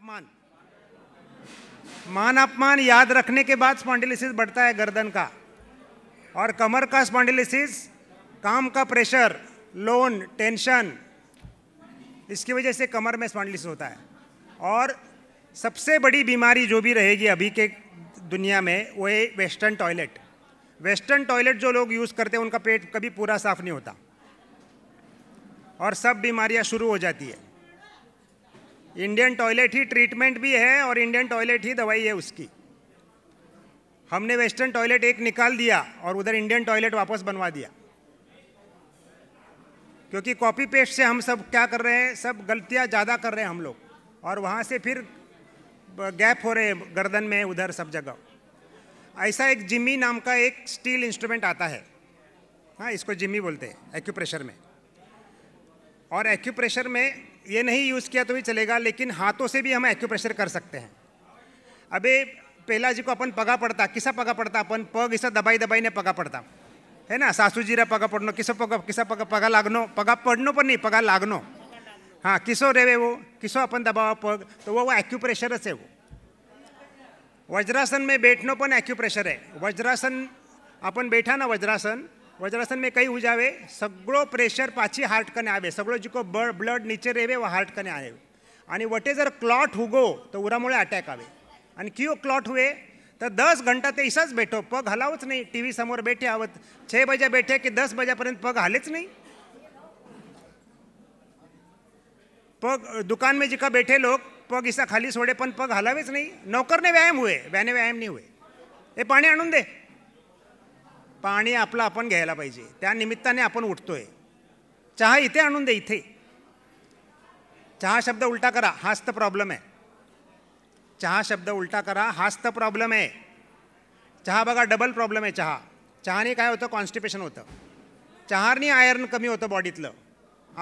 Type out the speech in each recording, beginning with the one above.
अपमान मान अपमान याद रखने के बाद स्पॉन्डिलिसिस बढ़ता है गर्दन का और कमर का स्पॉन्डिलिसिस काम का प्रेशर लोन टेंशन इसकी वजह से कमर में स्पॉन्डिलिसिस होता है और सबसे बड़ी बीमारी जो भी रहेगी अभी के दुनिया में वो है वेस्टर्न टॉयलेट वेस्टर्न टॉयलेट जो लोग यूज़ करते हैं उनका पेट कभी पूरा साफ नहीं होता और सब बीमारियां शुरू हो जाती है इंडियन टॉयलेट ही ट्रीटमेंट भी है और इंडियन टॉयलेट ही दवाई है उसकी हमने वेस्टर्न टॉयलेट एक निकाल दिया और उधर इंडियन टॉयलेट वापस बनवा दिया क्योंकि कॉपी पेस्ट से हम सब क्या कर रहे हैं सब गलतियां ज़्यादा कर रहे हैं हम लोग और वहाँ से फिर गैप हो रहे हैं गर्दन में उधर सब जगह ऐसा एक जिमी नाम का एक स्टील इंस्ट्रूमेंट आता है हाँ इसको जिमी बोलते हैं एक्यूप्रेशर में और एक्यूप्रेशर में ये नहीं यूज़ किया तो भी चलेगा लेकिन हाथों से भी हम एक्यूप्रेशर कर सकते हैं अबे पहला जी को अपन पगा पडता किसा पगा पडता अपन पग इसा दबाई दबाई ने पगा पडता है ना जीरा पगा पड़नो किसो पगा किसा पगा पगा लागनो पगा पड़नो पण नहीं पगा लागनो हां किसो रेवे वो किसो अपन दबाव पग तो वो वो ॲक्युप्रेशरच आहे वो वज्रासन में बैठनो पण एक्यूप्रेशर है वज्रासन अपन बैठा ना वज्रासन में में कई उजावे સગળો प्रेशर पाची हार्टकने आवे सगळो जिको बड ब्लड नीचे रेवे व हार्ट कने आवे आणि वटे जर क्लॉट हुगो तर उरामुळे अटॅक आवे आणि क्यू क्लॉट हुए तर दस घंटा ते इसाच बेठो पग हलावच नाही टी व्ही समोर बेठे आवत छे बजे बैठे की दस बजेपर्यंत पग हालेच नाही पग दुकान में जिका बैठे लोग पग इसा खाली सोडे पण पग हलावेच नाही नोकरने व्यायाम हुए व्याने व्यायाम नाही हुए हे पाणी आणून दे पाणी आपलं आपण घ्यायला पाहिजे त्या निमित्ताने आपण उठतोय चहा इथे आणून दे इथे चहा शब्द उलटा करा हाच तर प्रॉब्लेम आहे चहा शब्द उलटा करा हाच तर प्रॉब्लेम आहे चहा बघा डबल प्रॉब्लेम आहे चहा चहाने काय होतं कॉन्स्टिपेशन होतं चहाने आयर्न कमी होतं बॉडीतलं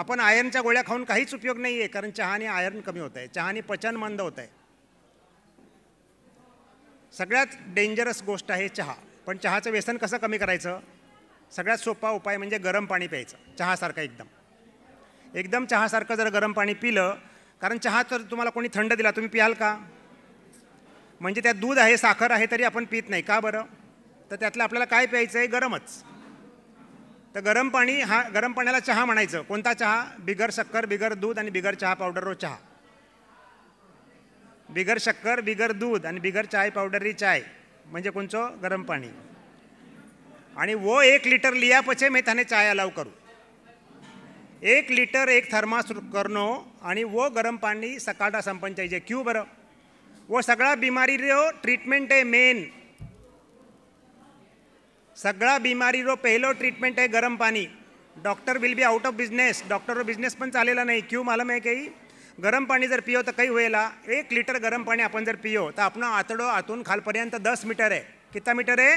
आपण आयर्नच्या गोळ्या खाऊन काहीच उपयोग नाही आहे कारण चहाने आयर्न कमी होत आहे चहाने पचन मंद होत आहे सगळ्यात डेंजरस गोष्ट आहे चहा पण चहाचं व्यसन कसं कमी करायचं सगळ्यात सोपा उपाय म्हणजे गरम पाणी प्यायचं चहासारखं एकदम एकदम चहासारखं जर गरम पाणी पिलं कारण चहा तर तुम्हाला कोणी थंड दिला तुम्ही पियाल का म्हणजे त्यात दूध आहे साखर आहे तरी आपण पित नाही का बरं तर त्यातलं आपल्याला काय प्यायचं आहे गरमच तर गरम पाणी हा गरम पाण्याला चहा म्हणायचं कोणता चहा बिगर शक्कर बिगर दूध आणि बिगर चहा पावडर रो चहा बिगर शक्कर बिगर दूध आणि बिगर चाय ही चाय म्हणजे कोणचं गरम पाणी आणि वो एक लिटर लिया पचे मी त्याने चाय अलाव करू एक लिटर एक थर्मास करनो आणि वो गरम पाणी सकाळा चाहिजे क्यू बरं वो सगळा बिमारी रो ट्रीटमेंट आहे मेन सगळा बिमारी रो पहिलो ट्रीटमेंट आहे गरम पाणी doctor will be out of business doctor business पण चाललेला नाही क्यू मालूम आहे काही गरम पाणी जर पियो तर काही होईल एक लिटर गरम पाणी आपण जर पियो तर आपण आतडो आतून खालपर्यंत दस मीटर आहे किती मीटर आहे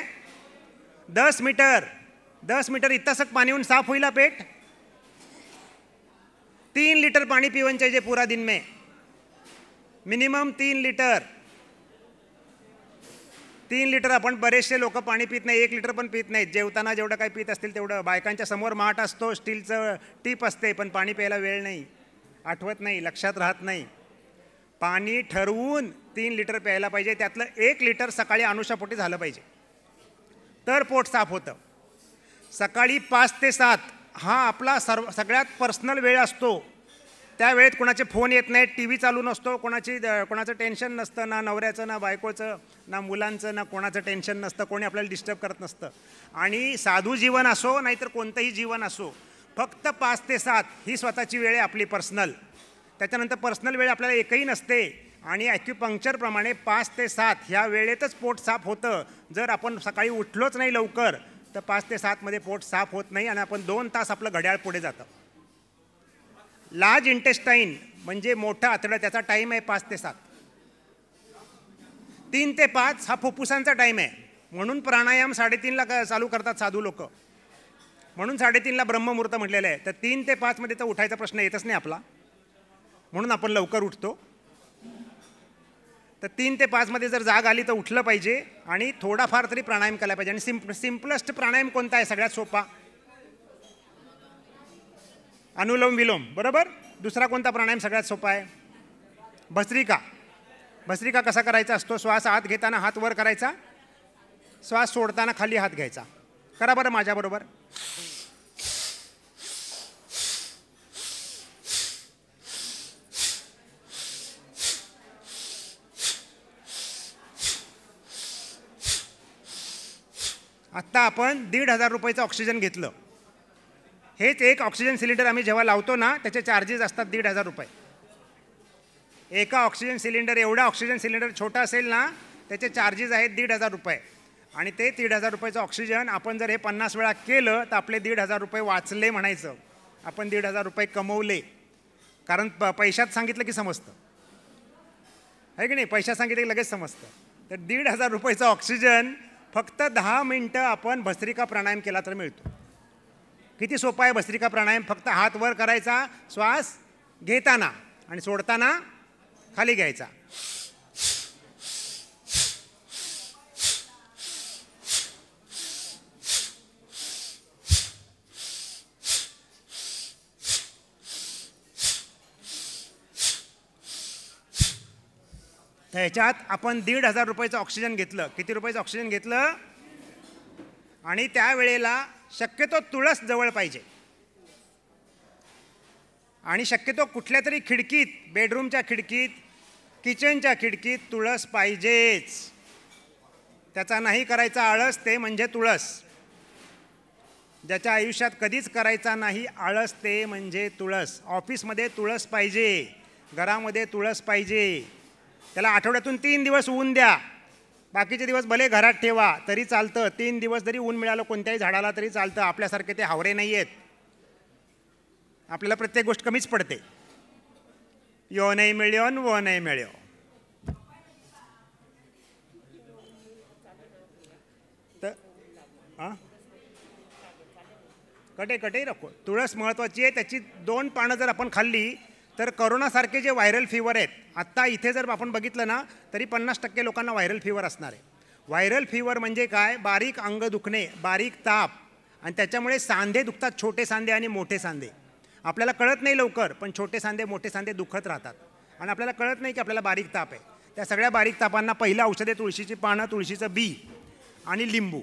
दस मीटर दस मीटर सक पाणी होऊन साफ होईल पेट तीन लिटर पाणी पीवन चाहिए पूरा दिन में मिनिमम तीन लिटर तीन लिटर आपण बरेचसे लोक पाणी पित नाही एक लिटर पण पित नाहीत जेवताना जेवढं काही पित असतील तेवढं बायकांच्या समोर माठ असतो स्टीलचं टीप असते पण पाणी प्यायला वेळ नाही आठवत नाही लक्षात राहत नाही पाणी ठरवून तीन लिटर प्यायला पाहिजे त्यातलं एक लिटर सकाळी अनुषापोटी झालं पाहिजे तर पोट साफ होतं सकाळी पाच ते सात हा आपला सर्व सगळ्यात पर्सनल वेळ असतो त्या वेळेत कोणाचे फोन येत नाहीत टी व्ही चालू नसतो कोणाची कोणाचं टेन्शन नसतं ना नवऱ्याचं ना बायकोचं ना मुलांचं ना कोणाचं टेन्शन नसतं कोणी आपल्याला डिस्टर्ब करत नसतं आणि साधू जीवन असो नाहीतर कोणतंही जीवन असो फक्त पाच ते सात ही स्वतःची वेळ आहे आपली पर्सनल त्याच्यानंतर पर्सनल वेळ आपल्याला एकही नसते आणि ॲक्युपंक्चरप्रमाणे पाच ते सात ह्या वेळेतच पोट साफ होतं जर आपण सकाळी उठलोच नाही लवकर तर पाच ते सातमध्ये पोट साफ होत नाही आणि आपण दोन तास आपलं घड्याळ पुढे जातं लार्ज इंटेस्टाईन म्हणजे मोठा आतडा त्याचा टाईम आहे पाच ते सात तीन ते पाच हा फुफ्फुसांचा टाईम आहे म्हणून प्राणायाम साडेतीनला चालू करतात साधू लोकं म्हणून साडेतीनला ब्रह्ममुहूर्त म्हटलेलं आहे तर तीन ते पाचमध्ये तर उठायचा प्रश्न येतच नाही आपला म्हणून आपण लवकर उठतो तर तीन ते पाचमध्ये जर जाग आली तर उठलं पाहिजे आणि थोडाफार तरी प्राणायाम केला पाहिजे आणि सिम्प सिम्पलस्ट प्राणायाम कोणता आहे सगळ्यात सोपा अनुलोम विलोम बरोबर दुसरा कोणता प्राणायाम सगळ्यात सोपा आहे भस्त्रिका भस्त्रिका कसा करायचा असतो श्वास आत घेताना हात वर करायचा श्वास सोडताना खाली हात घ्यायचा करा बरं माझ्याबरोबर आत्ता आपण दीड हजार रुपयाचं ऑक्सिजन घेतलं हेच एक ऑक्सिजन सिलेंडर आम्ही जेव्हा लावतो ना त्याचे चार्जेस असतात दीड हजार रुपये एका ऑक्सिजन सिलेंडर एवढा ऑक्सिजन सिलेंडर छोटा असेल ना त्याचे चार्जेस आहेत दीड हजार रुपये आणि ते दीड हजार रुपयाचं ऑक्सिजन आपण जर हे पन्नास वेळा केलं तर आपले दीड हजार रुपये वाचले म्हणायचं आपण दीड हजार रुपये कमवले कारण प पैशात सांगितलं की समजतं आहे की नाही पैशात सांगितलं की लगेच समजतं तर दीड हजार रुपयेचं ऑक्सिजन फक्त दहा मिनटं आपण भस्त्रिका प्राणायाम केला तर मिळतो किती सोपा आहे भस्त्रिका प्राणायाम फक्त हात वर करायचा श्वास घेताना आणि सोडताना खाली घ्यायचा ह्याच्यात आपण दीड हजार रुपयाचं ऑक्सिजन घेतलं किती रुपयाचं ऑक्सिजन घेतलं आणि त्यावेळेला शक्यतो तुळस जवळ पाहिजे आणि शक्यतो कुठल्या तरी खिडकीत बेडरूमच्या खिडकीत किचनच्या खिडकीत तुळस पाहिजेच त्याचा नाही करायचा आळस ते म्हणजे तुळस ज्याच्या आयुष्यात कधीच करायचा नाही आळस ते म्हणजे तुळस ऑफिसमध्ये तुळस पाहिजे घरामध्ये तुळस पाहिजे त्याला आठवड्यातून तीन दिवस ऊन द्या बाकीचे दिवस भले घरात ठेवा तरी चालतं तीन दिवस जरी ऊन मिळालं कोणत्याही झाडाला तरी चालतं आपल्यासारखे ते हावरे नाही आहेत आपल्याला प्रत्येक गोष्ट कमीच पडते यो नाही मिळ्यो व नाही मिळ्यो तर कटे कटे रखो तुळस महत्वाची आहे त्याची दोन पानं जर आपण खाल्ली तर करोनासारखे जे व्हायरल फीवर आहेत आत्ता इथे जर आपण बघितलं ना तरी पन्नास टक्के लोकांना व्हायरल फीवर असणार आहे व्हायरल फीवर म्हणजे काय बारीक अंग दुखणे बारीक ताप आणि त्याच्यामुळे सांधे दुखतात छोटे सांधे आणि मोठे सांधे आपल्याला कळत नाही लवकर पण छोटे सांधे मोठे सांधे दुखत राहतात आणि आपल्याला कळत नाही की आपल्याला बारीक ताप आहे त्या सगळ्या बारीक तापांना पहिलं औषध आहे तुळशीची पानं तुळशीचं बी आणि लिंबू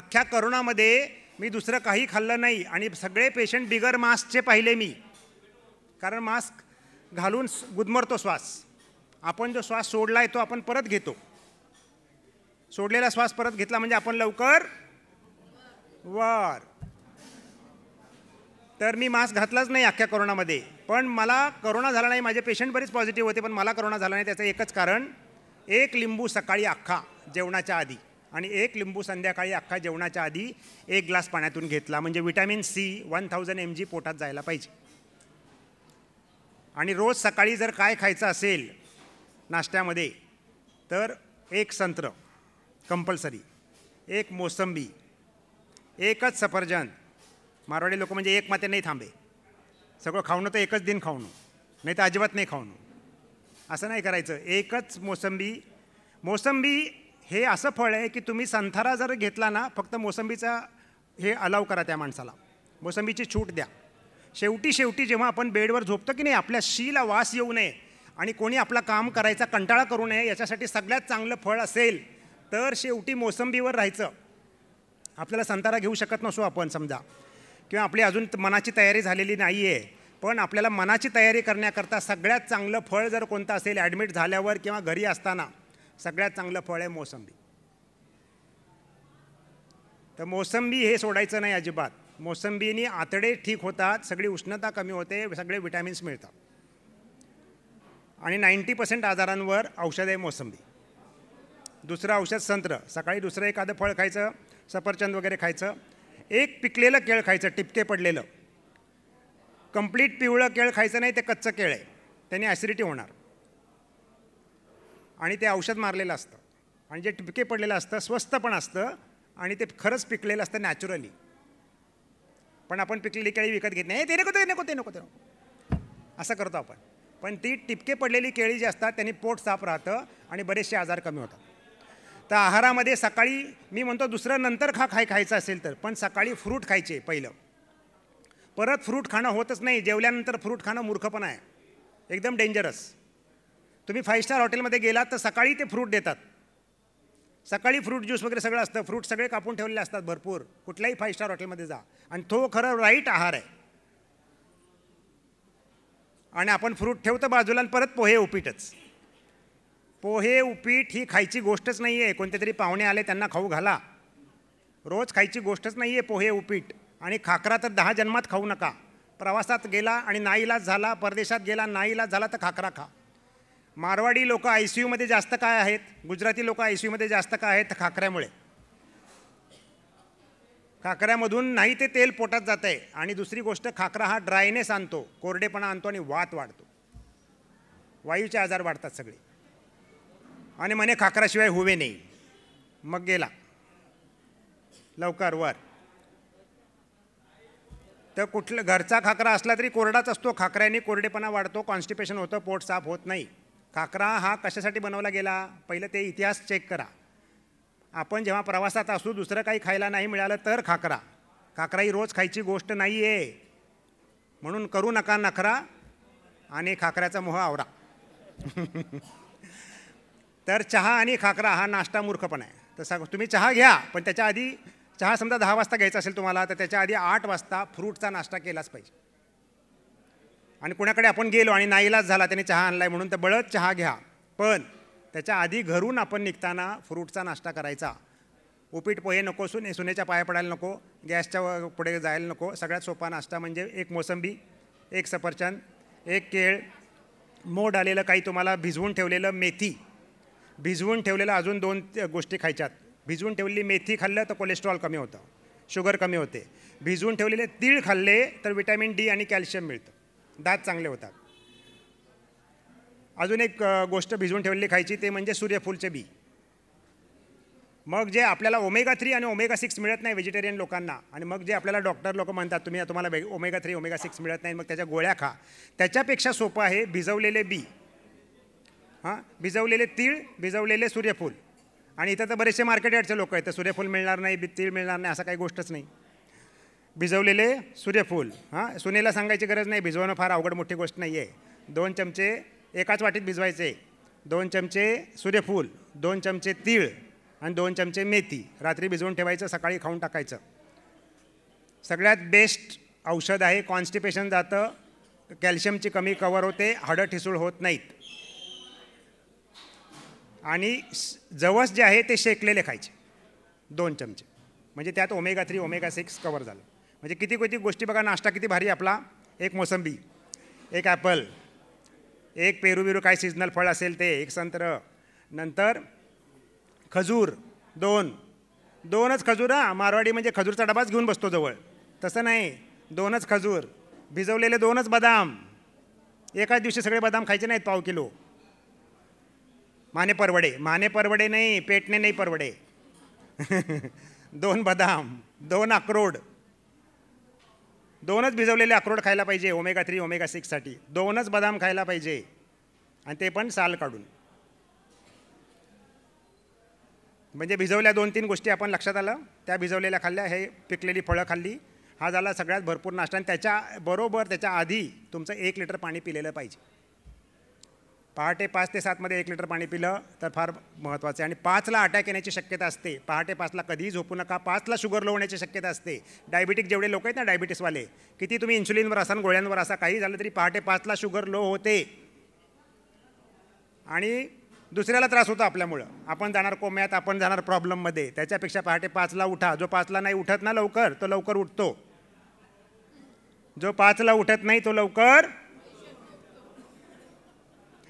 अख्ख्या करोनामध्ये मी दुसरं काही खाल्लं नाही आणि सगळे पेशंट बिगर मास्कचे पाहिले मी कारण मास्क घालून गुदमरतो श्वास आपण जो श्वास सोडला आहे तो आपण परत घेतो सोडलेला श्वास परत घेतला म्हणजे आपण लवकर वर तर मी मास्क घातलाच नाही अख्ख्या कोरोनामध्ये पण मला करोना झाला नाही माझे पेशंट बरेच पॉझिटिव्ह होते पण मला करोना झाला नाही त्याचं एकच कारण एक लिंबू सकाळी अख्खा जेवणाच्या आधी आणि एक लिंबू संध्याकाळी अख्खा जेवणाच्या आधी एक ग्लास पाण्यातून घेतला म्हणजे vitamin C one thousand M G पोटात जायला पाहिजे आणि रोज सकाळी जर काय खायचं असेल नाश्त्यामध्ये तर एक संत्र कंपल्सरी एक मोसंबी एकच सफरजन मारवाडी लोक म्हणजे एक माते नाही थांबे सगळं खाऊनं तर एकच दिन खाऊन नाही तर अजिबात नाही खाऊन असं नाही करायचं एकच मोसंबी मोसंबी हे असं फळ आहे की तुम्ही संथारा जर घेतला ना फक्त मोसंबीचा हे अलाव करा त्या माणसाला मोसंबीची छूट द्या शेवटी शेवटी जेव्हा आपण बेडवर झोपतो की नाही आपल्या शीला वास येऊ नये आणि कोणी आपला काम करायचा कंटाळा करू नये याच्यासाठी सगळ्यात चांगलं फळ असेल तर शेवटी मोसंबीवर राहायचं आपल्याला संतारा घेऊ शकत नसू आपण समजा किंवा आपली अजून मनाची तयारी झालेली नाही आहे पण आपल्याला मनाची तयारी करण्याकरता सगळ्यात चांगलं फळ जर कोणतं असेल ॲडमिट झाल्यावर किंवा घरी असताना सगळ्यात चांगलं फळ आहे मोसंबी तर मोसंबी हे सोडायचं नाही अजिबात मोसंबीने आतडे ठीक होतात सगळी उष्णता कमी होते सगळे विटॅमिन्स मिळतात आणि नाईंटी पर्सेंट आजारांवर औषध आहे मोसंबी दुसरं औषध संत्र सकाळी दुसरं एखादं फळ खायचं सफरचंद वगैरे खायचं एक पिकलेलं केळ खायचं टिपके पडलेलं कंप्लीट पिवळं केळ खायचं नाही ते कच्चं केळ आहे त्याने ॲसिडिटी होणार आणि ते औषध मारलेलं असतं आणि जे टिपके पडलेलं असतं स्वस्त पण असतं आणि ते खरंच पिकलेलं असतं नॅचरली पण आपण पिकलेली केळी विकत घेत नाही ते नको ते नको ते नको ते नको असं करतो आपण पण ती टिपके पडलेली केळी जी असतात त्यांनी पोट साफ राहतं आणि बरेचसे आजार कमी होतात तर आहारामध्ये सकाळी मी म्हणतो दुसरं नंतर खा खाय खायचं असेल तर पण सकाळी फ्रूट खायचे पहिलं परत फ्रूट खाणं होतच नाही जेवल्यानंतर फ्रूट खाणं मूर्खपणा आहे एकदम डेंजरस तुम्ही फाईव्ह स्टार हॉटेलमध्ये गेलात तर सकाळी ते फ्रूट देतात सकाळी फ्रूट ज्यूस वगैरे सगळं असतं फ्रूट सगळे कापून ठेवलेले असतात भरपूर कुठल्याही फाईव्ह स्टार हॉटेलमध्ये जा आणि तो खरं राईट आहार आहे आणि आपण फ्रूट ठेवतो बाजूला आणि परत पोहे उपीटच पोहे उपीट ही खायची गोष्टच नाही आहे कोणते तरी पाहुणे आले त्यांना खाऊ घाला रोज खायची गोष्टच नाही आहे पोहे उपीट आणि खाकरा तर दहा जन्मात खाऊ नका प्रवासात गेला आणि नाईलाज झाला परदेशात गेला नाईलाज झाला तर खाकरा खा मारवाडी लोक आय सी यूमध्ये जास्त काय आहेत गुजराती लोक आय सी यूमध्ये जास्त काय आहेत खाकऱ्यामुळे खाकऱ्यामधून नाही ते तेल पोटात जात आहे आणि दुसरी गोष्ट खाकरा हा ड्रायनेस आणतो कोरडेपणा आणतो आणि वात वाढतो वायूचे आजार वाढतात सगळे आणि म्हणे खाकराशिवाय हुवे नाही मग गेला लवकर वर तर कुठलं घरचा खाकरा असला तरी कोरडाच असतो खाकऱ्याने कोरडेपणा वाढतो कॉन्स्टिपेशन होतं पोट साफ होत नाही काकरा हा कशासाठी बनवला गेला पहिलं ते इतिहास चेक करा आपण जेव्हा प्रवासात असू दुसरं काही खायला नाही मिळालं तर खाकरा काकरा ही रोज खायची गोष्ट नाही आहे म्हणून करू नका नखरा आणि खाकऱ्याचा मोह आवरा तर चहा आणि खाकरा हा नाश्ता मूर्खपण आहे तसा तुम्ही चहा घ्या पण त्याच्या आधी चहा समजा दहा वाजता घ्यायचा असेल तुम्हाला तर त्याच्या आधी आठ वाजता फ्रूटचा नाश्ता केलाच पाहिजे आणि कुणाकडे आपण गेलो आणि नाईलाच झाला त्याने चहा आणला आहे म्हणून तर बळत चहा घ्या पण त्याच्या आधी घरून आपण निघताना फ्रूटचा नाश्ता करायचा उपीट पोहे नको सुने सुनेच्या पाया पडायला नको गॅसच्या पुढे जायला नको सगळ्यात सोपा नाश्ता म्हणजे एक मोसंबी एक सफरचंद एक केळ मोड आलेलं काही तुम्हाला भिजवून ठेवलेलं मेथी भिजवून ठेवलेलं अजून दोन गोष्टी खायच्यात भिजवून ठेवलेली मेथी खाल्लं तर कोलेस्ट्रॉल कमी होतं शुगर कमी होते भिजवून ठेवलेले तीळ खाल्ले तर विटॅमिन डी आणि कॅल्शियम मिळतं दात चांगले होतात अजून एक गोष्ट भिजवून ठेवलेली खायची ते म्हणजे सूर्यफूलचे बी मग जे आपल्याला ओमेगा थ्री आणि ओमेगा सिक्स मिळत नाही व्हेजिटेरियन लोकांना आणि मग जे आपल्याला डॉक्टर लोक म्हणतात तुम्ही तुम्हाला ओमेगा थ्री ओमेगा सिक्स मिळत नाही मग त्याच्या गोळ्या खा त्याच्यापेक्षा सोपं आहे भिजवलेले बी हां भिजवलेले तीळ भिजवलेले सूर्यफूल आणि इथं तर बरेचसे मार्केट यार्डचे लोक आहेत तर सूर्यफूल मिळणार नाही बी तीळ मिळणार नाही असं काही गोष्टच नाही भिजवलेले सूर्यफूल हां सुनेला सांगायची गरज नाही भिजवणं फार अवघड मोठी गोष्ट नाही आहे दोन चमचे एकाच वाटीत भिजवायचे दोन चमचे सूर्यफूल दोन चमचे तीळ आणि दोन चमचे मेथी रात्री भिजवून ठेवायचं सकाळी खाऊन टाकायचं सगळ्यात बेस्ट औषध आहे कॉन्स्टिपेशन जातं कॅल्शियमची कमी कवर होते हाडं ठिसूळ होत नाहीत आणि जवस जे आहे ते शेकलेले खायचे दोन चमचे म्हणजे त्यात omega three omega six cover झालं म्हणजे किती किती गोष्टी बघा नाश्ता किती भारी आपला एक मोसंबी एक ॲपल एक पेरू बिरू काय सिजनल फळ असेल ते एक संत्र नंतर खजूर दोन दोनच खजूर हां मारवाडी म्हणजे खजूरचा डबाच घेऊन बसतो जवळ तसं नाही दोनच खजूर भिजवलेले दोनच बदाम एकाच दिवशी सगळे बदाम खायचे नाहीत पाव किलो माने परवडे माने परवडे नाही पेटणे नाही परवडे दोन बदाम दोन अक्रोड दोनच भिजवलेले अक्रोड खायला पाहिजे ओमेगा थ्री ओमेगा सिक्ससाठी दोनच बदाम खायला पाहिजे आणि ते पण साल काढून म्हणजे भिजवल्या दोन तीन गोष्टी आपण लक्षात आलं त्या भिजवलेल्या खाल्ल्या हे पिकलेली फळं खाल्ली हा झाला सगळ्यात भरपूर नाश्ता आणि त्याच्या बरोबर त्याच्या आधी तुमचं एक लिटर पाणी पिलेलं पाहिजे पहाटे पाच ते सातमध्ये एक लिटर पाणी पिलं तर फार महत्त्वाचं आहे आणि पाचला अटॅक येण्याची शक्यता असते पहाटे पाचला कधीही झोपू नका पाचला शुगर लो होण्याची शक्यता असते डायबिटिक जेवढे लोक आहेत ना डायबिटीसवाले किती तुम्ही इन्सुलिनवर असाल गोळ्यांवर असा काही झालं तरी पहाटे पाचला शुगर लो होते आणि दुसऱ्याला त्रास होतो आपल्यामुळं आपण जाणार कोम्यात आपण जाणार प्रॉब्लेममध्ये त्याच्यापेक्षा पहाटे पाचला उठा जो पाचला नाही उठत ना लवकर तो लवकर उठतो जो पाचला उठत नाही तो लवकर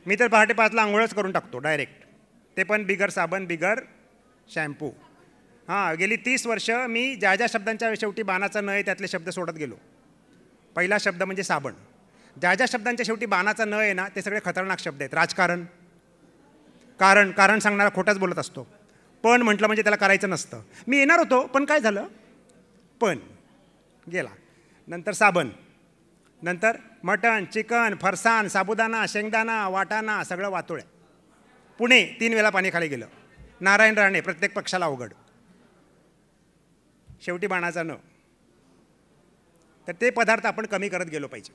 मी तर पहाटे पाचला आंघोळच करून टाकतो डायरेक्ट ते पण बिगर साबण बिगर शॅम्पू हां गेली तीस वर्ष मी ज्या ज्या शब्दांच्या शेवटी बाणाचा न आहे त्यातले शब्द सोडत गेलो पहिला शब्द म्हणजे साबण ज्या ज्या शब्दांच्या शेवटी बाणाचा न आहे ना ते सगळे खतरनाक शब्द आहेत राजकारण कारण कारण सांगणारा खोटाच बोलत असतो पण म्हटलं म्हणजे त्याला करायचं नसतं मी येणार होतो पण काय झालं पण गेला नंतर साबण नंतर मटण चिकन फरसाण साबुदाणा शेंगदाणा वाटाणा सगळं आहे पुणे तीन वेळा खाली गेलं नारायण राणे प्रत्येक पक्षाला अवघड शेवटी बाणाचा न तर ते पदार्थ आपण कमी करत गेलो पाहिजे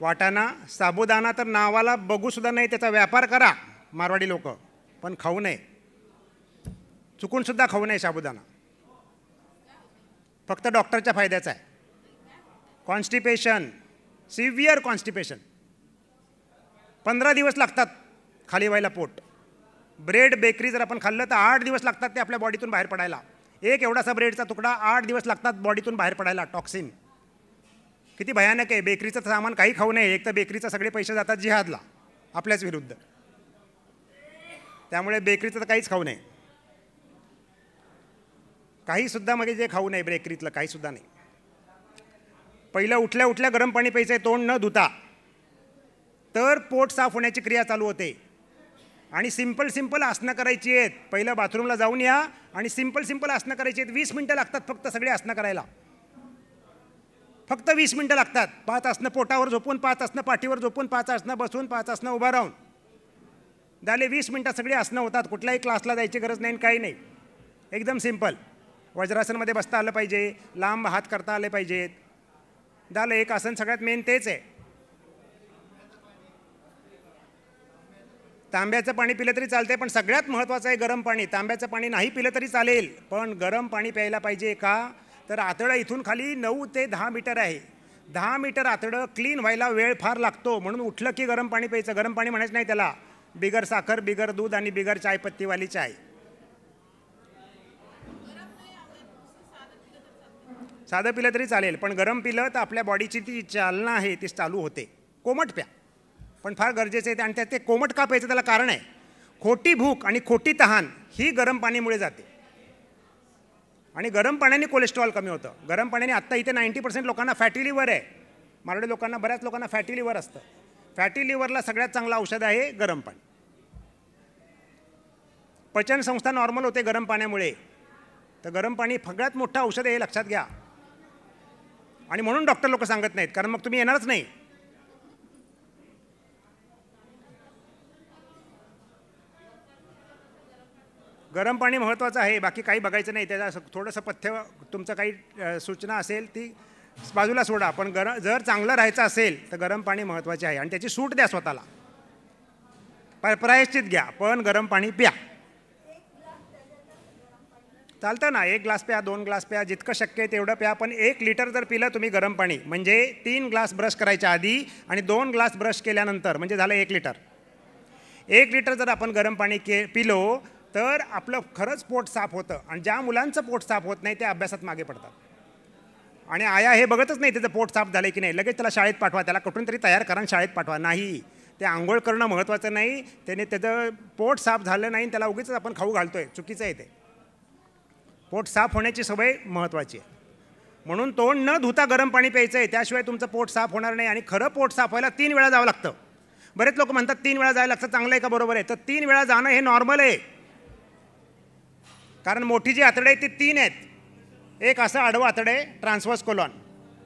वाटाणा साबुदाणा तर नावाला बघूसुद्धा नाही त्याचा व्यापार करा मारवाडी लोक पण खाऊ नये चुकूनसुद्धा खाऊ नये साबुदाणा फक्त डॉक्टरच्या फायद्याचा आहे कॉन्स्टिपेशन सिव्हिअर कॉन्स्टिपेशन पंधरा दिवस लागतात खाली व्हायला पोट ब्रेड बेकरी जर आपण खाल्लं तर आठ दिवस लागतात ते आपल्या बॉडीतून बाहेर पडायला एक एवढासा ब्रेडचा तुकडा आठ दिवस लागतात बॉडीतून बाहेर पडायला टॉक्सिन किती भयानक आहे बेकरीचं सामान काही खाऊ नये एक तर बेकरीचा सगळे पैसे जातात जिहादला आपल्याच विरुद्ध त्यामुळे बेकरीचं तर काहीच खाऊ नये काहीसुद्धा मग जे खाऊ नये बेकरीतलं काहीसुद्धा नाही पहिलं उठल्या उठल्या गरम पाणी प्यायचं आहे तोंड न धुता तर पोट साफ होण्याची क्रिया चालू होते आणि सिंपल सिंपल आसनं करायची आहेत पहिलं बाथरूमला जाऊन या आणि सिंपल सिंपल आसनं करायची आहेत वीस मिनटं लागतात फक्त सगळी आसनं करायला फक्त वीस मिनटं लागतात पाच आसनं पोटावर झोपून पाच आसनं पाठीवर झोपून पाच आसनं बसून पाच आसनं उभा राहून झाले वीस मिनटात सगळी आसनं होतात कुठल्याही क्लासला जायची गरज नाही काही नाही एकदम सिंपल वज्रासनमध्ये बसता आलं पाहिजे लांब हात करता आले पाहिजेत झालं एक आसन सगळ्यात मेन तेच आहे तांब्याचं पाणी पिलं तरी चालते पण सगळ्यात महत्त्वाचं आहे गरम पाणी तांब्याचं पाणी नाही पिलं तरी चालेल पण गरम पाणी प्यायला पाहिजे का तर आतडं इथून खाली नऊ ते दहा मीटर आहे दहा मीटर आतडं क्लीन व्हायला वेळ फार लागतो म्हणून उठलं की गरम पाणी प्यायचं गरम पाणी म्हणायचं नाही त्याला बिगर साखर बिगर दूध आणि बिगर चायपत्तीवाली चाय साधं पिलं तरी चालेल पण गरम पिलं तर आपल्या बॉडीची ती चालना आहे ती चालू होते कोमट प्या पण फार गरजेचं आहे ते आणि त्यात ते कोमट का प्यायचं त्याला कारण आहे खोटी भूक आणि खोटी तहान ही गरम पाण्यामुळे जाते आणि गरम पाण्याने कोलेस्ट्रॉल कमी होतं गरम पाण्याने आत्ता इथे नाईंटी पर्सेंट लोकांना फॅटी लिव्हर आहे मराठी लोकांना बऱ्याच लोकांना फॅटी लिव्हर असतं फॅटी लिव्हरला सगळ्यात चांगलं औषध आहे गरम पाणी पचनसंस्था नॉर्मल होते गरम पाण्यामुळे तर गरम पाणी सगळ्यात मोठं औषध आहे लक्षात घ्या आणि म्हणून डॉक्टर लोक सांगत नाहीत कारण मग तुम्ही येणारच नाही गरम पाणी महत्त्वाचं आहे बाकी काही बघायचं नाही त्याचा थोडंसं पथ्य तुमचं काही सूचना असेल ती बाजूला सोडा पण गरम जर चांगलं राहायचं असेल तर गरम पाणी महत्त्वाचे आहे आणि त्याची सूट द्या स्वतःला प्रायश्चित घ्या पण गरम पाणी प्या चालतं ना एक ग्लास प्या दोन ग्लास प्या जितकं शक्य आहे तेवढं प्या पण एक लिटर जर पिलं तुम्ही गरम पाणी म्हणजे तीन ग्लास ब्रश करायच्या आधी आणि दोन ग्लास ब्रश केल्यानंतर म्हणजे झालं एक लिटर एक लिटर जर आपण गरम पाणी के पिलो तर आपलं खरंच पोट साफ होतं आणि ज्या मुलांचं पोट साफ होत नाही ते अभ्यासात मागे पडतात आणि आया हे बघतच नाही त्याचं पोट साफ झालं की नाही लगेच त्याला शाळेत पाठवा त्याला कुठून तरी तयार करा शाळेत पाठवा नाही ते आंघोळ करणं महत्त्वाचं नाही त्याने त्याचं पोट साफ झालं नाही त्याला उगीच आपण खाऊ घालतोय चुकीचं आहे ते पोट साफ होण्याची सवय महत्त्वाची आहे म्हणून तोंड न धुता गरम पाणी प्यायचं आहे त्याशिवाय तुमचं पोट साफ होणार नाही आणि खरं पोट साफ व्हायला तीन वेळा जावं लागतं बरेच लोक म्हणतात तीन वेळा जायला लागतं चांगलं आहे का बरोबर आहे तर तीन वेळा जाणं हे नॉर्मल आहे कारण मोठी जी आतडे आहे ती तीन आहेत एक असं आडवं आतडे ट्रान्सवर्स कोलॉन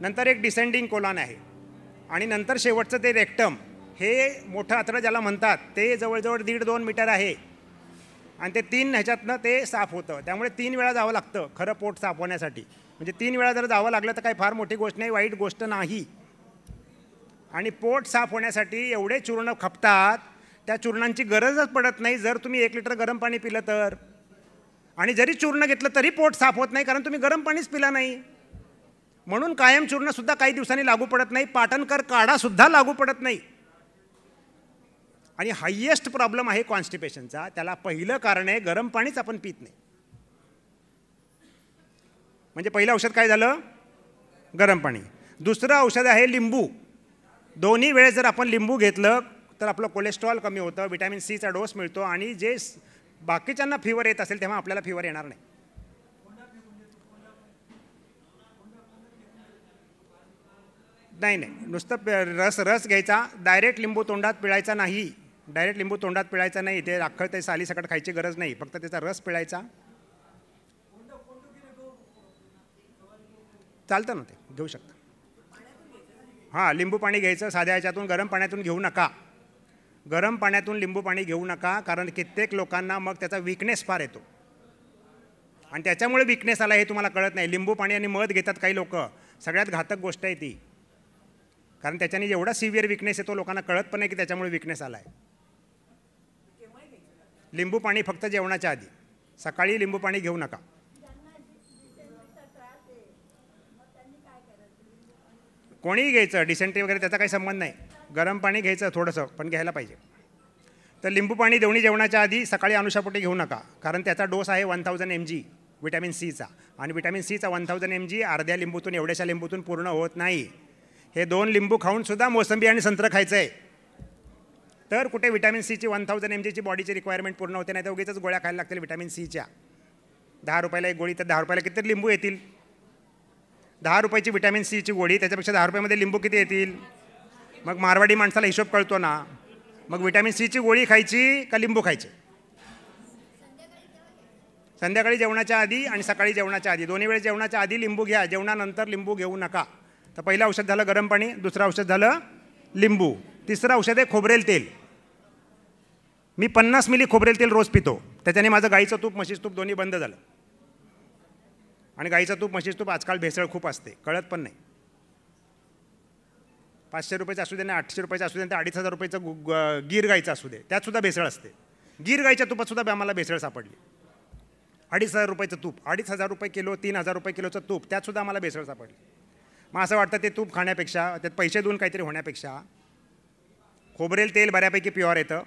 नंतर एक डिसेंडिंग कोलॉन आहे आणि नंतर शेवटचं ते रेक्टम हे मोठं आतडं ज्याला म्हणतात ते जवळजवळ दीड दोन मीटर आहे आणि ते तीन ह्याच्यातनं ते साफ होतं त्यामुळे तीन वेळा जावं लागतं खरं पोट साफ होण्यासाठी म्हणजे तीन वेळा जर जावं लागलं तर काही फार मोठी गोष्ट नाही वाईट गोष्ट नाही आणि पोट साफ होण्यासाठी एवढे चूर्ण खपतात त्या चूर्णांची गरजच पडत नाही जर तुम्ही एक लिटर गरम पाणी पिलं तर आणि जरी चूर्ण घेतलं तरी पोट साफ होत नाही कारण तुम्ही गरम पाणीच पिला नाही म्हणून कायम चूर्णसुद्धा काही दिवसांनी लागू पडत नाही पाटणकर काढासुद्धा लागू पडत नाही आणि हायेस्ट प्रॉब्लेम आहे कॉन्स्टिपेशनचा त्याला पहिलं कारण आहे गरम पाणीच आपण पित नाही म्हणजे पहिलं औषध काय झालं गरम पाणी दुसरं औषध आहे लिंबू दोन्ही वेळेस जर आपण लिंबू घेतलं तर आपलं कोलेस्ट्रॉल कमी होतं विटॅमिन सीचा डोस मिळतो आणि जे बाकीच्यांना फिवर येत असेल तेव्हा आपल्याला फिवर येणार नाही नाही नाही नुसतं रस रस घ्यायचा डायरेक्ट लिंबू तोंडात पिळायचा नाही डायरेक्ट लिंबू तोंडात पिळायचा नाही ते अख्खळ ते सकट खायची गरज नाही फक्त त्याचा रस पिळायचा चालतं ना ते घेऊ शकता हां लिंबू पाणी घ्यायचं साध्या ह्याच्यातून गरम पाण्यातून घेऊ नका गरम पाण्यातून लिंबू पाणी घेऊ नका कारण कित्येक लोकांना मग त्याचा विकनेस फार येतो आणि त्याच्यामुळे विकनेस आला हे तुम्हाला कळत नाही लिंबू पाणी आणि मध घेतात काही लोक सगळ्यात घातक गोष्ट आहे ती कारण त्याच्याने एवढा सिव्हिअर विकनेस येतो लोकांना कळत पण नाही की त्याच्यामुळे विकनेस आला आहे लिंबू पाणी फक्त जेवणाच्या आधी सकाळी लिंबू पाणी घेऊ नका कोणीही घ्यायचं डिसेंट्री वगैरे त्याचा काही संबंध नाही गरम पाणी घ्यायचं थोडंसं पण घ्यायला पाहिजे तर लिंबू पाणी देवणी जेवणाच्या आधी सकाळी अनुषापोटी घेऊ नका कारण त्याचा डोस आहे one thousand M G vitamin सीचा आणि विटॅमिन सीचा वन थाउजंड एम जी अर्ध्या लिंबूतून एवढ्याशा लिंबूतून पूर्ण होत नाही हे दोन लिंबू खाऊनसुद्धा मोसंबी आणि संत्र खायचं आहे तर कुठे विटॅमिन सीची वन थाउजंड एम जीची बॉडीची रिक्वायरमेंट पूर्ण होते नाही तर उगीच गोळ्या खायला लागतील विटॅमिन सीच्या दहा रुपयाला एक गोळी तर दहा रुपयाला किती लिंबू येतील दहा रुपयाची विटॅमिन सीची गोळी त्याच्यापेक्षा दहा रुपयामध्ये लिंबू किती येतील मग मारवाडी माणसाला हिशोब कळतो ना मग विटॅमिन सीची गोळी खायची का लिंबू खायचे संध्याकाळी जेवणाच्या आधी आणि सकाळी जेवणाच्या आधी दोन्ही वेळेस जेवणाच्या आधी लिंबू घ्या जेवणानंतर लिंबू घेऊ नका तर पहिलं औषध झालं गरम पाणी दुसरं औषध झालं लिंबू तिसरं औषध आहे खोबरेल तेल मी पन्नास मिली खोबरेल तेल रोज पितो त्याच्याने माझं गाईचं तूप म्हशीचं तूप दोन्ही बंद झालं आणि गाईचं तूप म्हशीचं तूप आजकाल भेसळ खूप असते कळत पण नाही पाचशे रुपयाचे असू दे ना आठशे रुपयाचं असू दे ना अडीच हजार रुपयाचं गीर गाईचं असू दे त्यातसुद्धा भेसळ असते गीर गाईच्या तुपातसुद्धा आम्हाला भेसळ सापडली अडीच हजार रुपयाचं तूप अडीच हजार रुपये किलो तीन हजार रुपये किलोचं तूप त्यातसुद्धा आम्हाला भेसळ सापडली मग असं वाटतं ते तूप खाण्यापेक्षा त्यात पैसे देऊन काहीतरी होण्यापेक्षा खोबरेल तेल बऱ्यापैकी प्युअर येतं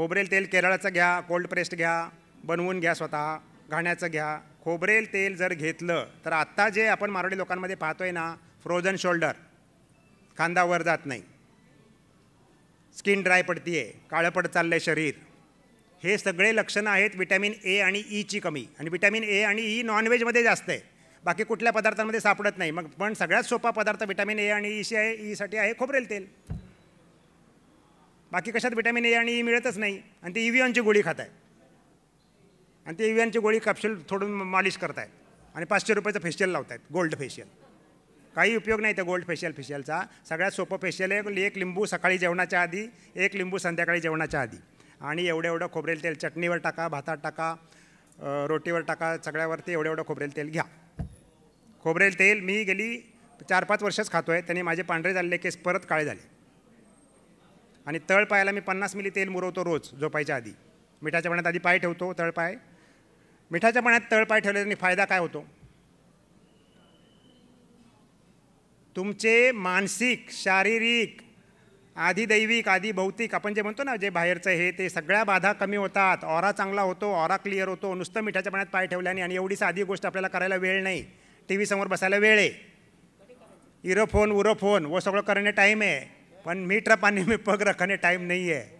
खोबरेल तेल केरळाचं घ्या कोल्ड प्रेस्ट घ्या बनवून घ्या स्वतः घाण्याचं घ्या खोबरेल तेल जर घेतलं तर आत्ता जे आपण मारवाडी लोकांमध्ये पाहतो आहे ना फ्रोझन शोल्डर खांदा वर जात नाही स्किन ड्राय पडती काळं पड चाललं आहे शरीर हे सगळे लक्षणं आहेत विटॅमिन ए आणि ईची e कमी आणि विटॅमिन ए आणि ई e नॉनव्हेजमध्ये जास्त आहे बाकी कुठल्या पदार्थांमध्ये सापडत नाही मग पण सगळ्यात सोपा पदार्थ विटॅमिन ए आणि ईशी e आहे ईसाठी आहे खोबरेल तेल बाकी कशात विटॅमिन ए आणि ई e मिळतच नाही आणि ते इव्हीएनची गोळी खात आहे आणि ते इव्हीएनची गोळी कॅप्सूल थोडून करत करतायत आणि पाचशे रुपयाचं फेशियल आहेत गोल्ड फेशियल काही उपयोग नाही त्या गोल्ड फेशियल फेशियलचा सगळ्यात सोपं फेशियल आहे एक लिंबू सकाळी जेवणाच्या आधी एक लिंबू संध्याकाळी जेवणाच्या आधी आणि एवढं एवढं खोबरेल तेल चटणीवर टाका भातात टाका रोटीवर टाका सगळ्यावरती एवढं एवढं खोबरेल तेल घ्या खोबरेल तेल मी गेली चार पाच वर्षच खातो आहे त्याने माझे पांढरे झालेले केस परत काळे झाले आणि तळपायाला मी पन्नास मिली तेल मुरवतो रोज झोपायच्या आधी मिठाच्या पाण्यात आधी पाय ठेवतो तळपाय मिठाच्या पाण्यात तळपाय ठेवल्याने फायदा काय होतो तुमचे मानसिक शारीरिक आधी दैविक आधी भौतिक आपण जे म्हणतो ना जे बाहेरचं हे ते सगळ्या बाधा कमी होतात ऑरा चांगला होतो ऑरा क्लिअर होतो नुसतं मिठाच्या पाण्यात पाय ठेवल्याने आणि एवढी साधी गोष्ट आपल्याला करायला वेळ नाही टी व्हीसमोर बसायला वेळ आहे इरोफोन उरोफोन व सगळं करणे टाईम आहे पण मीठ पाणी मी पग रखणे टाईम नाही आहे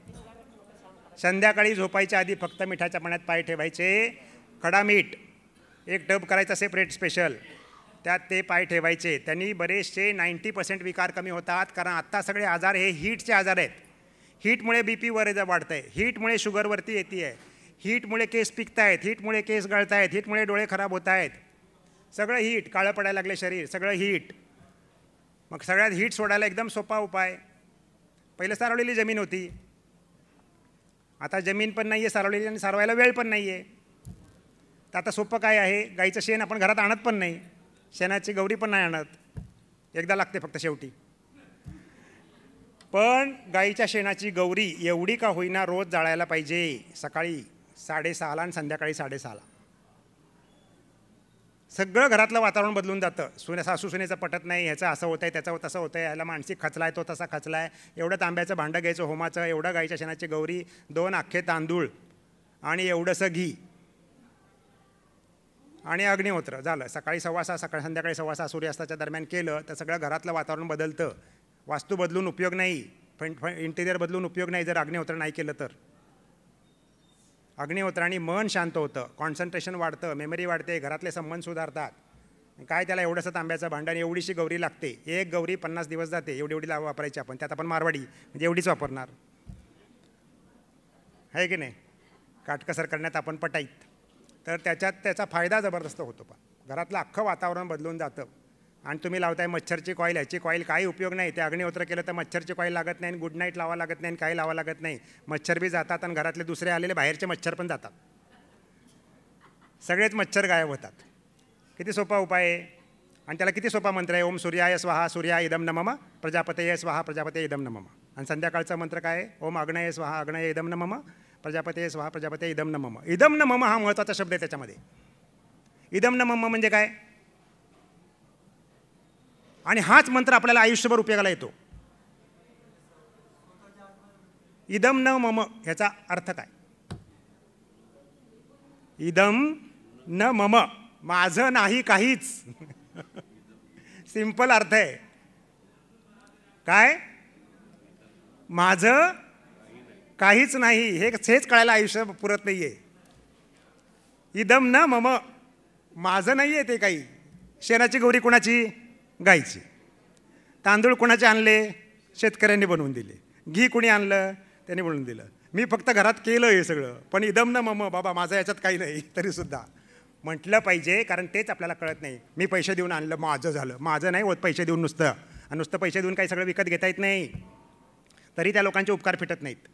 संध्याकाळी झोपायच्या आधी फक्त मिठाच्या पाण्यात पाय ठेवायचे खडा मीठ एक डब करायचा सेपरेट स्पेशल त्यात ते पाय ठेवायचे त्यांनी बरेचसे नाईंटी पर्सेंट विकार कमी होतात कारण आत्ता सगळे आजार हे हीटचे आजार आहेत हीटमुळे बी पीवर वाढतं आहे हीटमुळे शुगरवरती येते आहे हीटमुळे केस पिकत आहेत हीटमुळे केस गळत आहेत हीटमुळे डोळे खराब होत आहेत सगळं हीट काळं पडायला लागले शरीर सगळं हीट मग सगळ्यात हीट सोडायला एकदम सोपा उपाय पहिले सारवलेली जमीन होती आता जमीन पण नाही आहे सारवलेली आणि सारवायला वेळ पण नाही आहे तर आता सोपं काय आहे गाईचं शेण आपण घरात आणत पण नाही शेणाची गौरी पण नाही आणत एकदा लागते फक्त शेवटी पण गाईच्या शेणाची गौरी एवढी का होईना रोज जाळायला पाहिजे सकाळी साडेसहाला आणि संध्याकाळी साडेसहाला सगळं घरातलं वातावरण बदलून जातं सुने सासू सुनेचं पटत नाही ह्याचं असं होतं आहे त्याचं तसं होतं आहे याला मानसिक आहे तो तसा खचला आहे एवढं तांब्याचं भांडं घ्यायचं होमाचं एवढं गाईच्या शेणाची गौरी दोन अख्खे तांदूळ आणि एवढंसं घी आणि अग्निहोत्र झालं सकाळी सव्वा सहा सकाळी संध्याकाळी सव्वा सहा सूर्यास्ताच्या दरम्यान केलं तर सगळं घरातलं वातावरण बदलतं वास्तू बदलून उपयोग नाही फ इंटेरियर बदलून उपयोग नाही जर अग्निहोत्र नाही केलं तर अग्निहोत्राने मन शांत होतं कॉन्सन्ट्रेशन वाढतं मेमरी वाढते घरातले संबंध सुधारतात काय त्याला एवढंसं तांब्याचं भांडण एवढीशी गौरी लागते एक गौरी पन्नास दिवस जाते एवढी एवढी वापरायची आपण त्यात आपण मारवाडी म्हणजे एवढीच वापरणार आहे की नाही काटकसर करण्यात आपण पटाईत तर त्याच्यात त्याचा फायदा जबरदस्त होतो पण घरातलं अख्खं वातावरण बदलून जातं आणि तुम्ही लावताय मच्छरची कॉईल ह्याची कॉईल काही उपयोग नाही ते अग्निहोत्र केलं तर मच्छरची कॉईल लागत नाही आणि गुड नाईट लावा लागत नाही आणि काही लावा लागत नाही मच्छर बी जातात आणि घरातले दुसरे आलेले बाहेरचे मच्छर पण जातात सगळेच मच्छर गायब होतात किती सोपा उपाय आहे आणि त्याला किती सोपा मंत्र आहे ओम सूर्याय स्वाहा सूर्या इदम नमम प्रजापतय स्वाहा प्रजापते इदम नमम आणि संध्याकाळचा मंत्र काय ओम अग्नय स्वाहा अग्नय इदम नमम प्रजापते स्वाहा प्रजापते इदम नमम इदम नमम हा महत्त्वाचा शब्द आहे त्याच्यामध्ये इदम नमम म्हणजे काय आणि हाच मंत्र आपल्याला आयुष्यभर उपयोगाला येतो इदम न मम ह्याचा अर्थ काय इदम न मम माझं नाही काहीच सिंपल अर्थ आहे काय माझं काहीच नाही हे हेच कळायला आयुष्य पुरत नाही आहे इदम न मम माझं नाही आहे ते काही शेणाची गौरी कुणाची गायची तांदूळ कोणाचे आणले शेतकऱ्यांनी बनवून दिले घी कुणी आणलं त्यांनी बनवून दिलं मी फक्त घरात केलं हे सगळं पण इदम न मम बाबा माझं याच्यात काही नाही तरीसुद्धा म्हटलं पाहिजे कारण तेच आपल्याला कळत नाही मी पैसे देऊन आणलं माझं झालं माझं नाही होत पैसे देऊन नुसतं आणि नुसतं पैसे देऊन काही सगळं विकत घेता येत नाही तरी त्या लोकांचे उपकार फिटत नाहीत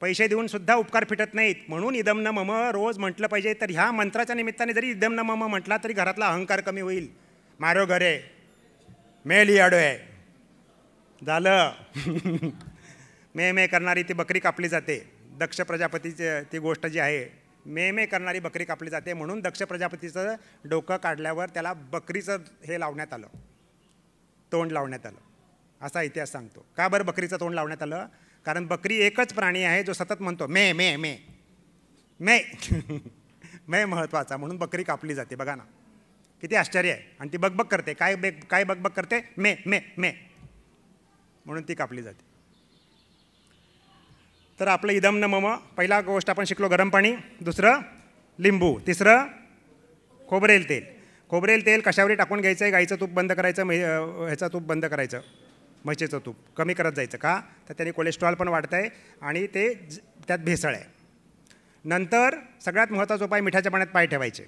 पैसे देऊन सुद्धा उपकार फिटत नाहीत म्हणून इदम न मम रोज म्हटलं पाहिजे तर ह्या मंत्राच्या निमित्ताने जरी इदम न मम म्हटला तरी घरातला अहंकार कमी होईल मारो घरे मेल लियाडो आहे झालं मे मे करणारी ती बकरी कापली जाते दक्ष प्रजापतीची ती गोष्ट जी आहे मे मे करणारी बकरी कापली जाते म्हणून दक्ष प्रजापतीचं डोकं काढल्यावर त्याला बकरीचं हे लावण्यात आलं तोंड लावण्यात आलं असा इतिहास सांगतो का बरं बकरीचं तोंड लावण्यात आलं कारण बकरी एकच प्राणी आहे जो सतत म्हणतो मे मे मे मे मे महत्त्वाचा म्हणून बकरी कापली जाते बघा ना किती आश्चर्य आहे आणि ती बकबक करते काय बेग काय बकबक करते मे मे मे म्हणून ती कापली जाते तर आपलं इदम न मम पहिला गोष्ट आपण शिकलो गरम पाणी दुसरं लिंबू तिसरं खोबरेल तेल खोबरेल तेल कशावर टाकून घ्यायचं आहे गाईचं तूप बंद करायचं म्है ह्याचं तूप बंद करायचं म्हशीचं तूप कमी करत जायचं का तर त्याने कोलेस्ट्रॉल पण वाढत आहे आणि ते त्यात भेसळ आहे नंतर सगळ्यात महत्त्वाचा उपाय मिठाच्या पाण्यात पाय ठेवायचे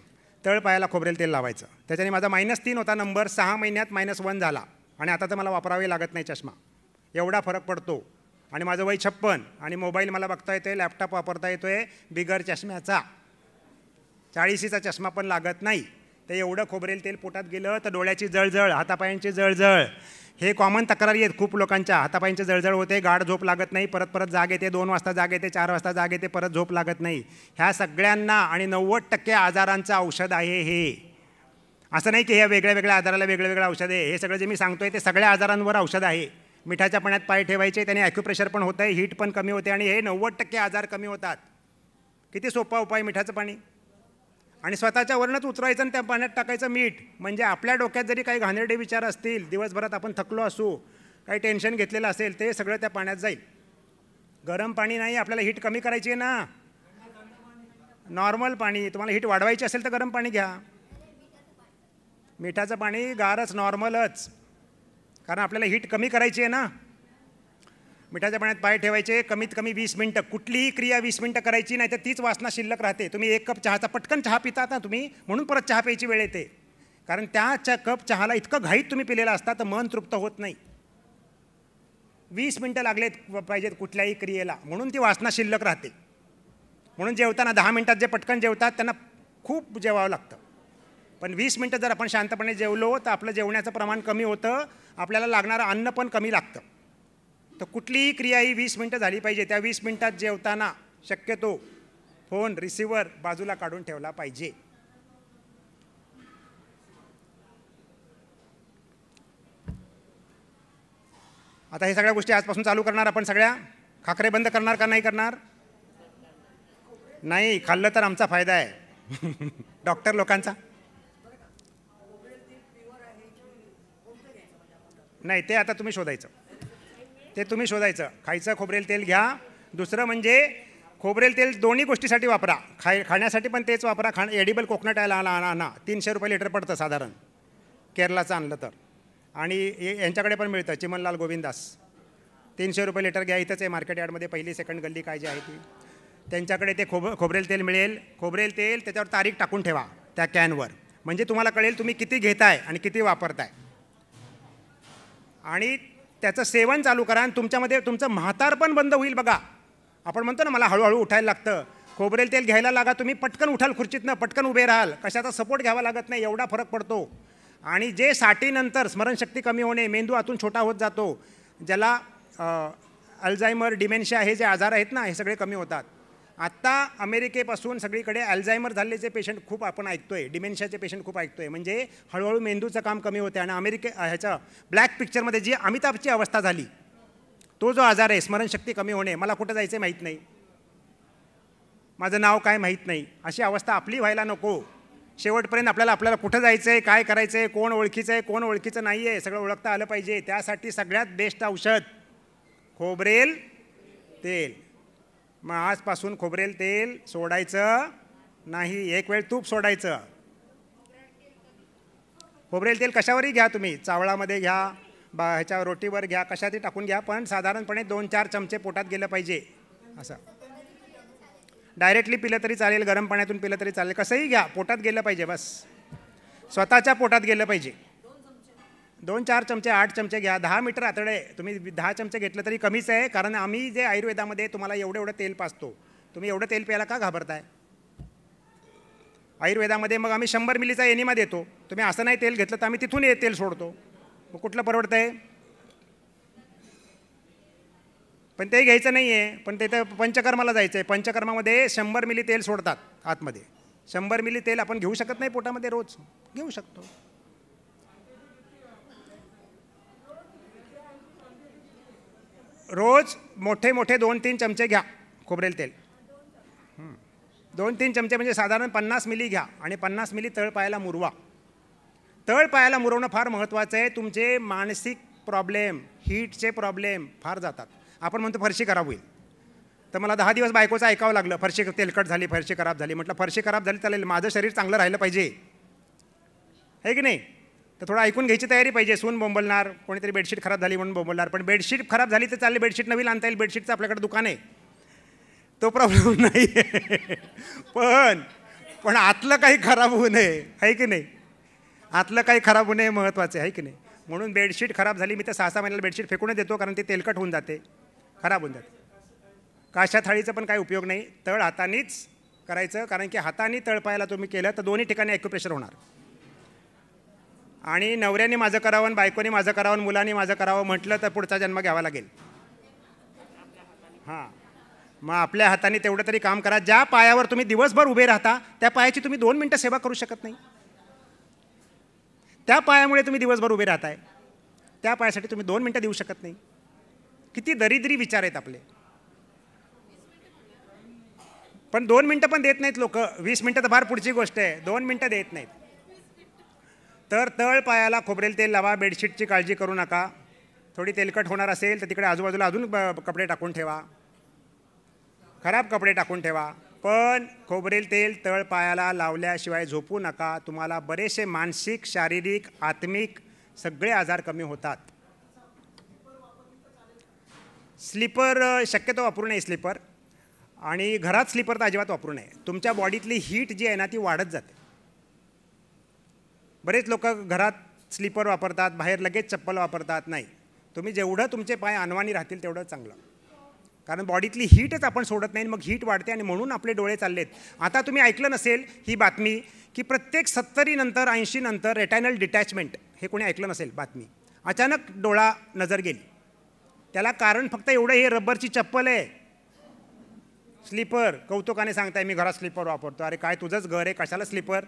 तळ पायाला खोबरेल तेल लावायचं त्याच्याने माझा मायनस तीन होता नंबर सहा महिन्यात मायनस वन झाला आणि आता तर मला वापरावे लागत नाही चष्मा एवढा फरक पडतो आणि माझं वय छप्पन आणि मोबाईल मला बघता येतो आहे लॅपटॉप वापरता येतो बिगर चष्म्याचा चाळीशीचा चष्मा पण लागत नाही ते एवढं खोबरेल तेल पोटात गेलं तर डोळ्याची जळजळ हातापायांची जळजळ हे कॉमन तक्रारी आहेत खूप लोकांच्या हातापायांची जळजळ होते गाढ झोप लागत नाही परत परत जाग येते दोन वाजता जाग येते चार वाजता जाग येते परत झोप लागत नाही ह्या सगळ्यांना आणि नव्वद टक्के आजारांचं औषध आहे हे असं नाही की हे वेगळ्या वेगळ्या आजाराला वेगळं वेगळं औषध आहे हे सगळं जे मी सांगतोय ते सगळ्या आजारांवर औषध आहे मिठाच्या पाण्यात पाय ठेवायचे त्याने ॲक्युप्रेशर पण होतं आहे हीट पण कमी होते आणि हे नव्वद टक्के आजार कमी होतात किती सोपा उपाय मिठाचं पाणी आणि स्वतःच्या वरणच उतरायचं आणि त्या पाण्यात टाकायचं मीठ म्हणजे आपल्या डोक्यात जरी काही घाणेरडे विचार असतील दिवसभरात आपण थकलो असू काही टेन्शन घेतलेलं असेल ते सगळं त्या पाण्यात जाईल गरम पाणी नाही आपल्याला हीट कमी करायची आहे ना नॉर्मल पाणी तुम्हाला हीट वाढवायची असेल तर गरम पाणी घ्या मिठाचं पाणी गारच नॉर्मलच कारण आपल्याला हीट कमी करायची आहे ना मिठाच्या पाण्यात पाय ठेवायचे कमीत कमी वीस मिनटं कुठलीही क्रिया वीस मिनटं करायची नाही तर तीच वासना शिल्लक राहते तुम्ही एक कप चहाचा पटकन चहा पितात ना तुम्ही म्हणून परत चहा प्यायची वेळ येते कारण त्या चा कप चहाला इतकं घाईत तुम्ही पिलेलं असता तर मन तृप्त होत नाही वीस मिनटं लागलेत पाहिजेत कुठल्याही क्रियेला म्हणून ती वासना शिल्लक राहते म्हणून जेवताना दहा मिनटात जे पटकन जेवतात त्यांना खूप जेवावं लागतं पण वीस मिनटं जर आपण शांतपणे जेवलो तर आपलं जेवण्याचं प्रमाण कमी होतं आपल्याला लागणारं अन्न पण कमी लागतं तर कुठलीही क्रिया ही वीस मिनटं झाली पाहिजे त्या वीस मिनटात जेवताना शक्यतो फोन रिसिवर बाजूला काढून ठेवला पाहिजे आता हे सगळ्या गोष्टी आजपासून चालू करणार आपण सगळ्या खाकरे बंद करणार का नाही करणार नाही खाल्लं तर आमचा फायदा आहे डॉक्टर लोकांचा नाही ते आता तुम्ही शोधायचं ते तुम्ही शोधायचं खायचं खोबरेल तेल घ्या दुसरं म्हणजे खोबरेल तेल दोन्ही गोष्टीसाठी वापरा खाय खाण्यासाठी पण तेच वापरा खा एडिबल कोकनट आला आणा आणा तीनशे रुपये लिटर पडतं साधारण केरलाचं आणलं तर आणि यांच्याकडे पण मिळतं चिमनलाल गोविंदास तीनशे रुपये लिटर घ्या इथंच आहे मार्केट यार्डमध्ये पहिली सेकंड गल्ली काय जी आहे ती त्यांच्याकडे ते खोब खोबरेल तेल मिळेल खोबरेल तेल त्याच्यावर तारीख टाकून ठेवा त्या कॅनवर म्हणजे तुम्हाला कळेल तुम्ही किती घेताय आणि किती वापरताय आणि त्याचं सेवन चालू करा आणि तुमच्यामध्ये तुमचं पण बंद होईल बघा आपण म्हणतो ना मला हळूहळू उठायला लागतं खोबरेल तेल घ्यायला लागा तुम्ही पटकन उठाल खुर्चीतनं पटकन उभे राहाल कशाचा सपोर्ट घ्यावा लागत नाही एवढा फरक पडतो आणि जे साठीनंतर स्मरणशक्ती कमी होणे मेंदू आतून छोटा होत जातो ज्याला अल्झायमर डिमेन्शिया हे जे आजार आहेत ना हे सगळे कमी होतात आत्ता अमेरिकेपासून सगळीकडे अल्झायमर झालेचे पेशंट खूप आपण ऐकतो आहे डिमेन्शियाचे पेशंट खूप ऐकतो आहे म्हणजे हळूहळू मेंदूचं काम कमी होते आणि अमेरिके ह्याच्या ब्लॅक पिक्चरमध्ये जी अमिताभची अवस्था झाली तो जो आजार आहे स्मरणशक्ती कमी होणे मला कुठं जायचं माहीत नाही माझं नाव काय माहीत नाही अशी अवस्था आपली व्हायला नको शेवटपर्यंत आपल्याला आपल्याला कुठं जायचं आहे काय करायचं आहे कोण ओळखीचं आहे कोण ओळखीचं नाही आहे सगळं ओळखता आलं पाहिजे त्यासाठी सगळ्यात बेस्ट औषध खोबरेल तेल मग आजपासून खोबरेल तेल सोडायचं नाही एक वेळ तूप सोडायचं खोबरेल तेल कशावरही घ्या तुम्ही चावळामध्ये घ्या बा ह्याच्या रोटीवर घ्या कशातही टाकून घ्या पण साधारणपणे दोन चार चमचे पोटात गेलं पाहिजे असं डायरेक्टली पिलं तरी चालेल गरम पाण्यातून पिलं तरी चालेल कसंही घ्या पोटात गेलं पाहिजे बस स्वतःच्या पोटात गेलं पाहिजे दोन चार चमचे आठ चमचे घ्या दहा मीटर आतडे तुम्ही दहा चमचे घेतलं तरी कमीच आहे कारण आम्ही जे आयुर्वेदामध्ये तुम्हाला एवढं एवढं तेल पाचतो तुम्ही एवढं तेल प्यायला का घाबरताय आयुर्वेदामध्ये मग आम्ही शंभर मिलीचा एनिमा देतो तुम्ही असं नाही तेल घेतलं तर आम्ही तिथून हे तेल सोडतो मग कुठलं परवडतं आहे पण ते घ्यायचं नाही आहे पण ते तर पंचकर्माला जायचं आहे पंचकर्मामध्ये शंभर मिली तेल सोडतात आतमध्ये शंभर मिली तेल आपण घेऊ शकत नाही पोटामध्ये रोज घेऊ शकतो रोज मोठे मोठे दोन तीन चमचे घ्या खोबरेल तेल दोन तीन चमचे म्हणजे साधारण पन्नास मिली घ्या आणि पन्नास मिली तळपायाला मुरवा तळपायाला मुरवणं फार महत्त्वाचं आहे तुमचे मानसिक प्रॉब्लेम हीटचे प्रॉब्लेम फार जातात आपण म्हणतो फरशी खराब होईल तर मला दहा दिवस बायकोचं ऐकावं लागलं फरशी तेलकट झाली फरशी खराब झाली म्हटलं फरशी खराब झाली चालेल माझं शरीर चांगलं राहिलं पाहिजे आहे की नाही तर थोडं ऐकून घ्यायची तयारी पाहिजे सून बोंबलणार कोणीतरी बेडशीट खराब झाली म्हणून बोंबलणार पण बेडशीट खराब झाली तर चालली बेडशीट नवीन आणता येईल बेडशीटचं आपल्याकडे दुकान आहे तो प्रॉब्लेम नाही पण पण आतलं काही खराब होऊ नये आहे की नाही आतलं काही खराब होऊ नये महत्त्वाचं आहे की नाही म्हणून बेडशीट खराब झाली मी तर सहा सहा महिन्याला बेडशीट फेकूनच देतो कारण ते तेलकट होऊन जाते खराब होऊन जाते काशा थाळीचा पण काही उपयोग नाही तळ हातानेच करायचं कारण की हाताने तळपायला तुम्ही केलं तर दोन्ही ठिकाणी ॲक्युप्रेशर होणार आणि नवऱ्याने माझं करावं बायकोनी बायकोने माझं करावं मुलाने माझं करावं म्हटलं तर पुढचा जन्म घ्यावा लागेल हां मग आपल्या हाताने तेवढं तरी काम करा ज्या पायावर तुम्ही दिवसभर उभे राहता त्या पायाची तुम्ही दोन मिनटं सेवा करू शकत नाही त्या पायामुळे तुम्ही दिवसभर उभे राहताय त्या पायासाठी तुम्ही दोन मिनटं देऊ शकत नाही किती दरिद्री विचार आहेत आपले पण दोन मिनटं पण देत नाहीत लोक वीस मिनटं तर फार पुढची गोष्ट आहे दोन मिनटं देत नाहीत तर तळपायाला खोबरेल तेल लावा बेडशीटची काळजी करू नका थोडी तेलकट होणार असेल तर तिकडे आजूबाजूला अजून कपडे टाकून ठेवा खराब कपडे टाकून ठेवा पण खोबरेल तेल तळपायाला लावल्याशिवाय झोपू नका तुम्हाला बरेचसे मानसिक शारीरिक आत्मिक सगळे आजार कमी होतात स्लीपर शक्यतो वापरू नये स्लीपर आणि घरात स्लीपर तर अजिबात वापरू नये तुमच्या बॉडीतली हीट जी आहे ना ती वाढत जाते बरेच लोक घरात स्लीपर वापरतात बाहेर लगेच चप्पल वापरतात नाही तुम्ही जेवढं तुमचे पाय अनवाणी राहतील तेवढं चांगलं कारण बॉडीतली हीटच आपण सोडत नाही मग हीट वाढते आणि म्हणून आपले डोळे चाललेत आता तुम्ही ऐकलं नसेल ही बातमी की प्रत्येक सत्तरीनंतर ऐंशीनंतर रेटायनल डिटॅचमेंट हे कोणी ऐकलं नसेल बातमी अचानक डोळा नजर गेली त्याला कारण फक्त एवढं हे रबरची चप्पल आहे स्लीपर कौतुकाने सांगताय मी घरात स्लीपर वापरतो अरे काय तुझंच घर आहे कशाला स्लीपर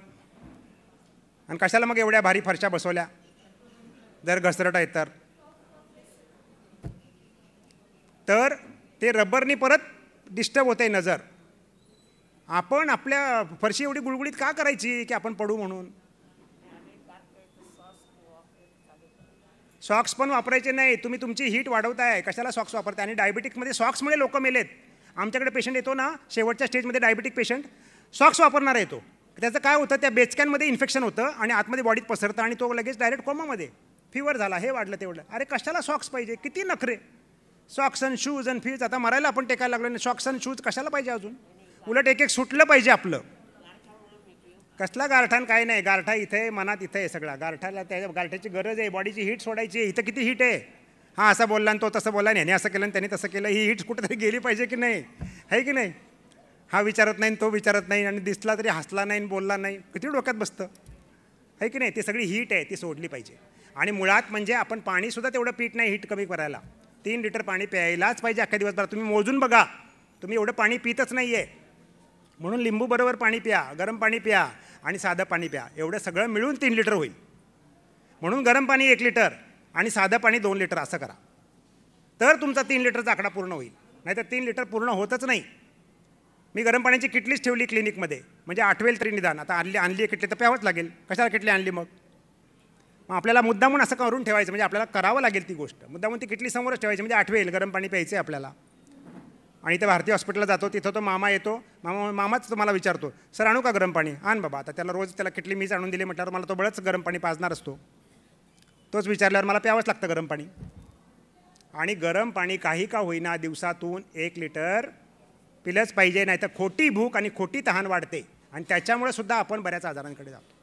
आणि कशाला मग एवढ्या भारी फरशा बसवल्या जर घसरट आहेत तर तर ते रबरनी परत डिस्टर्ब होते नजर आपण आपल्या फरशी एवढी गुळगुळीत का करायची की आपण पडू म्हणून सॉक्स पण वापरायचे नाही तुम्ही तुमची हीट वाढवताय कशाला सॉक्स वापरताय आणि डायबिटिकमध्ये सॉक्समुळे लोक मेलेत आमच्याकडे पेशंट येतो ना शेवटच्या स्टेजमध्ये डायबिटिक पेशंट सॉक्स वापरणारा येतो त्याचं काय होतं त्या बेचक्यांमध्ये इन्फेक्शन होतं आणि आतमध्ये बॉडीत पसरतं आणि तो लगेच डायरेक्ट कोमामध्ये फिवर झाला हे वाढलं तेवढं अरे कशाला सॉक्स पाहिजे किती नखरे socks and shoes and fees आता मरायला आपण टेकायला लागलो नाही सॉक्स अँड शूज कशाला पाहिजे अजून उलट एक एक सुटलं पाहिजे आपलं कसला गारठाण काय नाही गारठा इथे आहे मनात इथं आहे सगळा गारठाला त्या गारठ्याची गरज आहे बॉडीची हीट सोडायची आहे इथं किती हीट आहे हां असं बोलला आणि तो तसं बोलला आणि ह्याने असं केलं आणि त्याने तसं केलं ही हीट कुठेतरी गेली पाहिजे की नाही आहे की नाही हा विचारत नाही तो विचारत नाही आणि दिसला तरी हसला नाही बोलला नाही किती डोक्यात बसतं आहे की नाही ती सगळी हीट आहे ती सोडली पाहिजे आणि मुळात म्हणजे आपण पाणीसुद्धा तेवढं पीठ नाही हीट कमी करायला तीन लिटर पाणी प्यायलाच पाहिजे अख्ख्या दिवसभरात तुम्ही मोजून बघा तुम्ही एवढं पाणी पितच नाही आहे म्हणून लिंबूबरोबर पाणी प्या गरम पाणी प्या आणि साधं पाणी प्या एवढं सगळं मिळून तीन लिटर होईल म्हणून गरम पाणी एक लिटर आणि साधं पाणी दोन लिटर असं करा तर तुमचा तीन लिटरचा आकडा पूर्ण होईल नाहीतर तीन लिटर पूर्ण होतच नाही मी गरम पाण्याची किटलीच ठेवली क्लिनिकमध्ये म्हणजे आठवेल तरी निदान आता आणली आणली किटली तर प्यावंच लागेल कशाला किटली आणली मग मग आपल्याला मुद्दामून असं करून ठेवायचं म्हणजे आपल्याला करावं लागेल ती गोष्ट मुद्दामून ती किटली समोरच ठेवायची म्हणजे आठवेल गरम पाणी प्यायचं आहे आपल्याला आणि इथं भारतीय हॉस्पिटलला जातो तिथं तो मामा येतो मामा मामाच तुम्हाला विचारतो सर आणू का गरम पाणी आण बाबा आता त्याला रोज त्याला किटली मीच आणून दिली म्हटल्यावर मला तो बळच गरम पाणी पाजणार असतो तोच विचारल्यावर मला प्यावंच लागतं गरम पाणी आणि गरम पाणी काही का होईना दिवसातून एक लिटर पिलंच पाहिजे नाही तर खोटी भूक आणि खोटी तहान वाढते आणि त्याच्यामुळे सुद्धा आपण बऱ्याच आजारांकडे जातो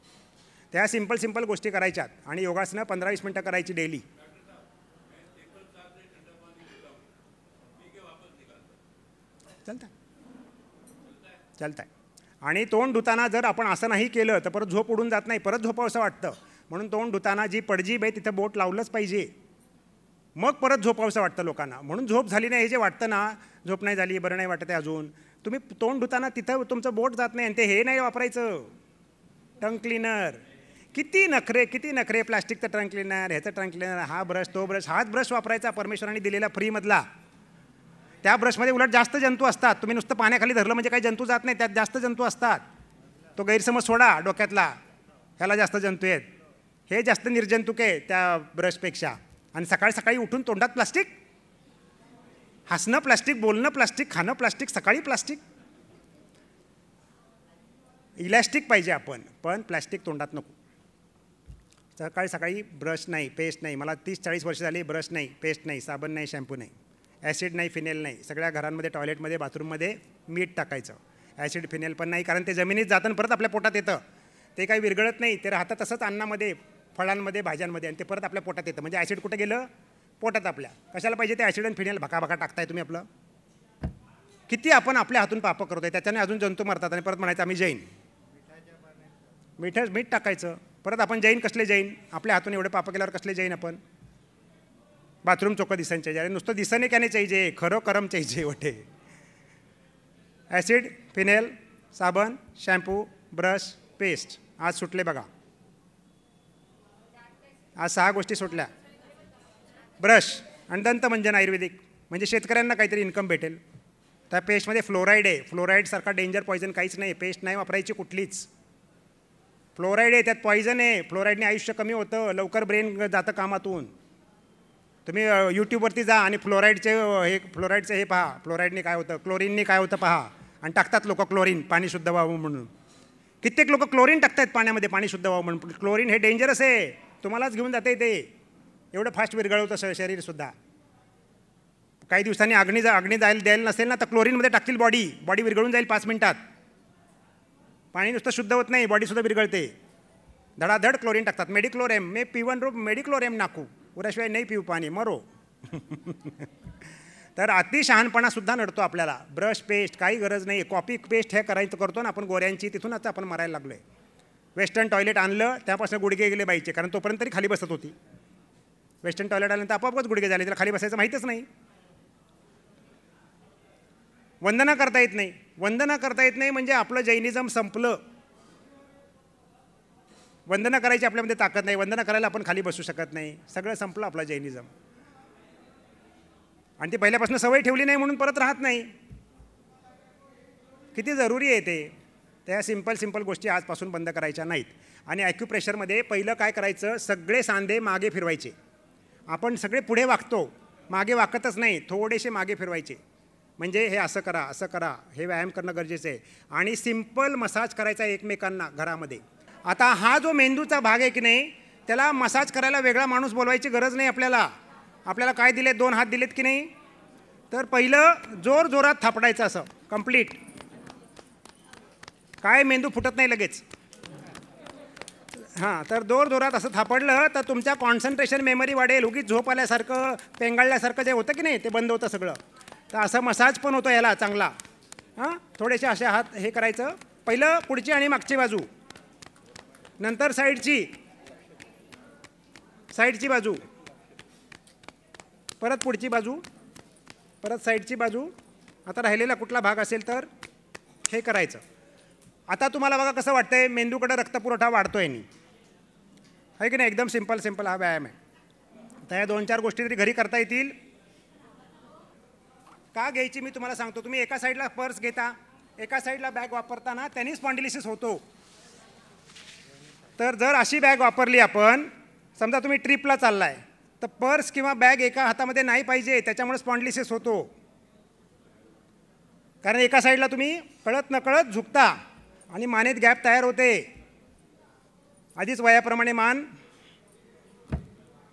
त्या सिंपल सिंपल गोष्टी करायच्यात आणि योगासनं पंधरा वीस मिनटं करायची डेली चलता चलत आहे आणि तोंड धुताना जर आपण असं नाही केलं तर परत झोप उडून जात नाही परत असं वाटतं म्हणून तोंड धुताना जी पडजी बाई तिथं बोट लावलंच पाहिजे मग परत झोपावसं वाटतं लोकांना म्हणून झोप झाली नाही हे जे वाटतं ना झोप नाही झाली बरं नाही वाटतं अजून तुम्ही तोंड धुताना तिथं तुमचं बोट जात नाही आणि ते हे नाही वापरायचं टंग क्लिनर किती नखरे किती नखरे प्लास्टिकचं ट्रंक क्लिनर ह्याचं ट्रंक क्लिनर हा ब्रश तो ब्रश हाच ब्रश वापरायचा परमेश्वराने दिलेला फ्रीमधला त्या ब्रशमध्ये उलट जास्त जंतू असतात तुम्ही नुसतं पाण्याखाली धरलं म्हणजे काही जंतू जात नाही त्यात जास्त जंतू असतात तो गैरसमज सोडा डोक्यातला ह्याला जास्त जंतू आहेत हे जास्त निर्जंतुक आहे त्या ब्रशपेक्षा आणि सकाळी सकाळी उठून तोंडात प्लास्टिक हसणं प्लास्टिक बोलणं प्लास्टिक खाणं प्लास्टिक सकाळी प्लास्टिक इलॅस्टिक पाहिजे आपण पण प्लास्टिक तोंडात नको सकाळी सकाळी ब्रश नाही पेस्ट नाही मला तीस चाळीस वर्ष झाली ब्रश नाही पेस्ट नाही साबण नाही शॅम्पू नाही ॲसिड नाही फिनेल नाही सगळ्या घरांमध्ये टॉयलेटमध्ये बाथरूममध्ये मीठ टाकायचं ॲसिड फिनेल पण नाही कारण ते जमिनीत जातं परत आपल्या पोटात येतं ते काही विरघळत नाही ते राहतं तसंच अन्नामध्ये फळांमध्ये भाज्यांमध्ये आणि ते परत आपल्या पोटात येतं म्हणजे ॲसिड कुठं गेलं पोटात आपल्या कशाला पाहिजे ते ॲसिड आणि फिनेल भकाभका टाकताय तुम्ही आपलं किती आपण आपल्या हातून पापं करतोय त्याच्याने अजून जंतू मारतात आणि परत म्हणायचं आम्ही जैन मीठ मीठ टाकायचं परत आपण जैन कसले जैन आपल्या हातून एवढे पाप केल्यावर कसले जैन आपण बाथरूम चोखं दिसायचे नुसतं दिसाने काने चाहिजे खरं करम चाहिजे वठे ॲसिड फिनेल साबण शॅम्पू ब्रश पेस्ट आज सुटले बघा आज सहा गोष्टी सुटल्या ब्रश आणि दंतमंजन म्हणजे आयुर्वेदिक म्हणजे शेतकऱ्यांना काहीतरी इन्कम भेटेल त्या पेस्टमध्ये फ्लोराईड आहे फ्लोराईडसारखा डेंजर पॉयझन काहीच नाही पेस्ट नाही वापरायची कुठलीच फ्लोराईड आहे त्यात पॉयझन आहे फ्लोराईडने आयुष्य कमी होतं लवकर ब्रेन जातं कामातून तुम्ही यूट्यूबवरती जा आणि फ्लोराईडचे हे फ्लोराईडचे हे पहा फ्लोराईडने काय होतं क्लोरीनने काय होतं पहा आणि टाकतात लोक क्लोरीन पाणी शुद्ध व्हावं म्हणून कित्येक लोक क्लोरीन टाकतात पाण्यामध्ये पाणी शुद्ध व्हावं म्हणून क्लोरीन हे डेंजरस आहे तुम्हालाच घेऊन जाते ते एवढं फास्ट विरघळवतं स शरीरसुद्धा काही दिवसांनी अग्नी जा अग्नी जायला द्यायला नसेल ना तर क्लोरीनमध्ये टाकतील बॉडी बॉडी विरघळून जाईल पाच मिनिटात पाणी नुसतं शुद्ध होत नाही बॉडीसुद्धा विरघळते धडाधड क्लोरीन टाकतात मेडिक्लोरेम मे पी वन रूप मेडिक्लोरेम नाकू उऱ्याशिवाय नाही पिऊ पाणी मरो तर अति शहाणपणासुद्धा नडतो आपल्याला ब्रश पेस्ट काही गरज नाही कॉपी पेस्ट हे करायचं करतो ना आपण गोऱ्यांची तिथूनच आपण मरायला लागलो आहे वेस्टर्न टॉयलेट आणलं त्यापासून गुडघे गेले बाईचे कारण तोपर्यंत तरी खाली बसत होती वेस्टर्न टॉयलेट आल्यानंतर आपोआपच गुडघे झाले तिला खाली बसायचं माहीतच नाही वंदना करता येत नाही वंदना करता येत नाही म्हणजे आपलं जैनिझम संपलं वंदना करायची आपल्यामध्ये ताकद नाही वंदना करायला आपण खाली बसू शकत नाही सगळं संपलं आपलं जैनिझम आणि ती पहिल्यापासून सवय ठेवली नाही म्हणून परत राहत नाही किती जरुरी आहे ते त्या सिंपल सिंपल गोष्टी आजपासून बंद करायच्या नाहीत आणि ॲक्युप्रेशरमध्ये पहिलं काय करायचं सगळे सांधे मागे फिरवायचे आपण सगळे पुढे वागतो मागे वाकतच नाही थोडेसे मागे फिरवायचे म्हणजे हे असं करा असं करा हे व्यायाम करणं गरजेचं आहे आणि सिंपल मसाज करायचा एकमेकांना घरामध्ये आता हा जो मेंदूचा भाग आहे की नाही त्याला मसाज करायला वेगळा माणूस बोलवायची गरज नाही आपल्याला आपल्याला काय दिलेत दोन हात दिलेत की नाही तर पहिलं जोर जोरात थापडायचं असं कम्प्लीट काय मेंदू फुटत नाही लगेच हां तर दोर दोरात असं थापडलं तर तुमच्या कॉन्सन्ट्रेशन मेमरी वाढेल उगीच झोप आल्यासारखं पेंगाळल्यासारखं जे होतं की नाही ते बंद होतं सगळं तर असं मसाज पण होतो याला चांगला हां थोडेसे असे हात हे करायचं पहिलं पुढची आणि मागची बाजू नंतर साईडची साईडची बाजू परत पुढची बाजू परत साईडची बाजू आता राहिलेला कुठला भाग असेल तर हे करायचं आता तुम्हाला बघा कसं वाटतंय मेंदूकडे रक्तपुरवठा वाढतो आहे आहे की नाही एकदम सिंपल सिंपल हा व्यायाम आहे तर या दोन चार गोष्टी तरी घरी करता येतील का घ्यायची मी तुम्हाला सांगतो तुम्ही एका साईडला पर्स घेता एका साईडला बॅग वापरताना त्यांनी स्पॉन्डिलिसिस होतो तर जर अशी बॅग वापरली आपण समजा तुम्ही ट्रिपला चाललाय तर पर्स किंवा बॅग एका हातामध्ये नाही पाहिजे त्याच्यामुळे स्पॉन्डिलिसिस होतो कारण एका साईडला तुम्ही कळत नकळत झुकता आणि मानेत गॅप तयार होते आधीच वयाप्रमाणे मान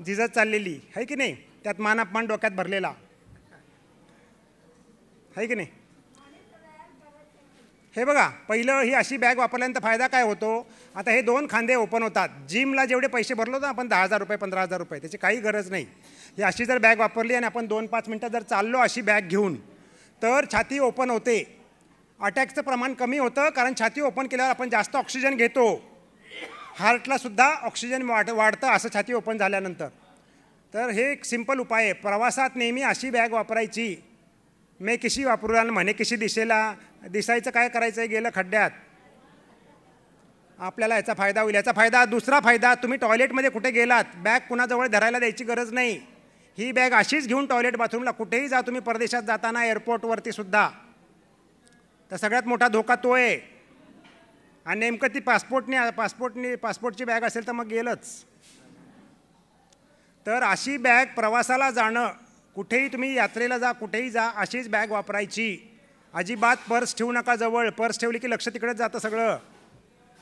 झिजत चाललेली आहे की नाही त्यात मान अपमान डोक्यात भरलेला आहे की नाही हे बघा पहिलं ही अशी बॅग वापरल्यानंतर फायदा काय होतो आता हे दोन खांदे ओपन होतात जिमला जेवढे पैसे भरलो तर आपण दहा हजार रुपये पंधरा हजार रुपये त्याची काही गरज नाही ही अशी जर बॅग वापरली आणि आपण दोन पाच मिनटं जर चाललो अशी बॅग घेऊन तर छाती ओपन होते अटॅकचं प्रमाण कमी होतं कारण छाती ओपन केल्यावर आपण जास्त ऑक्सिजन घेतो हार्टला सुद्धा ऑक्सिजन वाट वाढतं असं छाती ओपन झाल्यानंतर तर हे एक सिंपल उपाय आहे प्रवासात नेहमी अशी बॅग वापरायची मे किशी वापरू म्हणे किशी दिशेला दिसायचं काय करायचं आहे गेलं खड्ड्यात आपल्याला याचा फायदा होईल याचा फायदा दुसरा फायदा तुम्ही टॉयलेटमध्ये कुठे गेलात बॅग कुणाजवळ धरायला द्यायची गरज नाही ही बॅग अशीच घेऊन टॉयलेट बाथरूमला कुठेही जा तुम्ही परदेशात जाताना एअरपोर्टवरती सुद्धा तर सगळ्यात मोठा धोका तो आहे आणि नेमकं ती पासपोर्टने पासपोर्टने पासपोर्टची बॅग असेल तर मग गेलंच तर अशी बॅग प्रवासाला जाणं कुठेही तुम्ही यात्रेला जा कुठेही जा अशीच बॅग वापरायची अजिबात पर्स ठेवू नका जवळ पर्स ठेवली की लक्ष तिकडेच जातं सगळं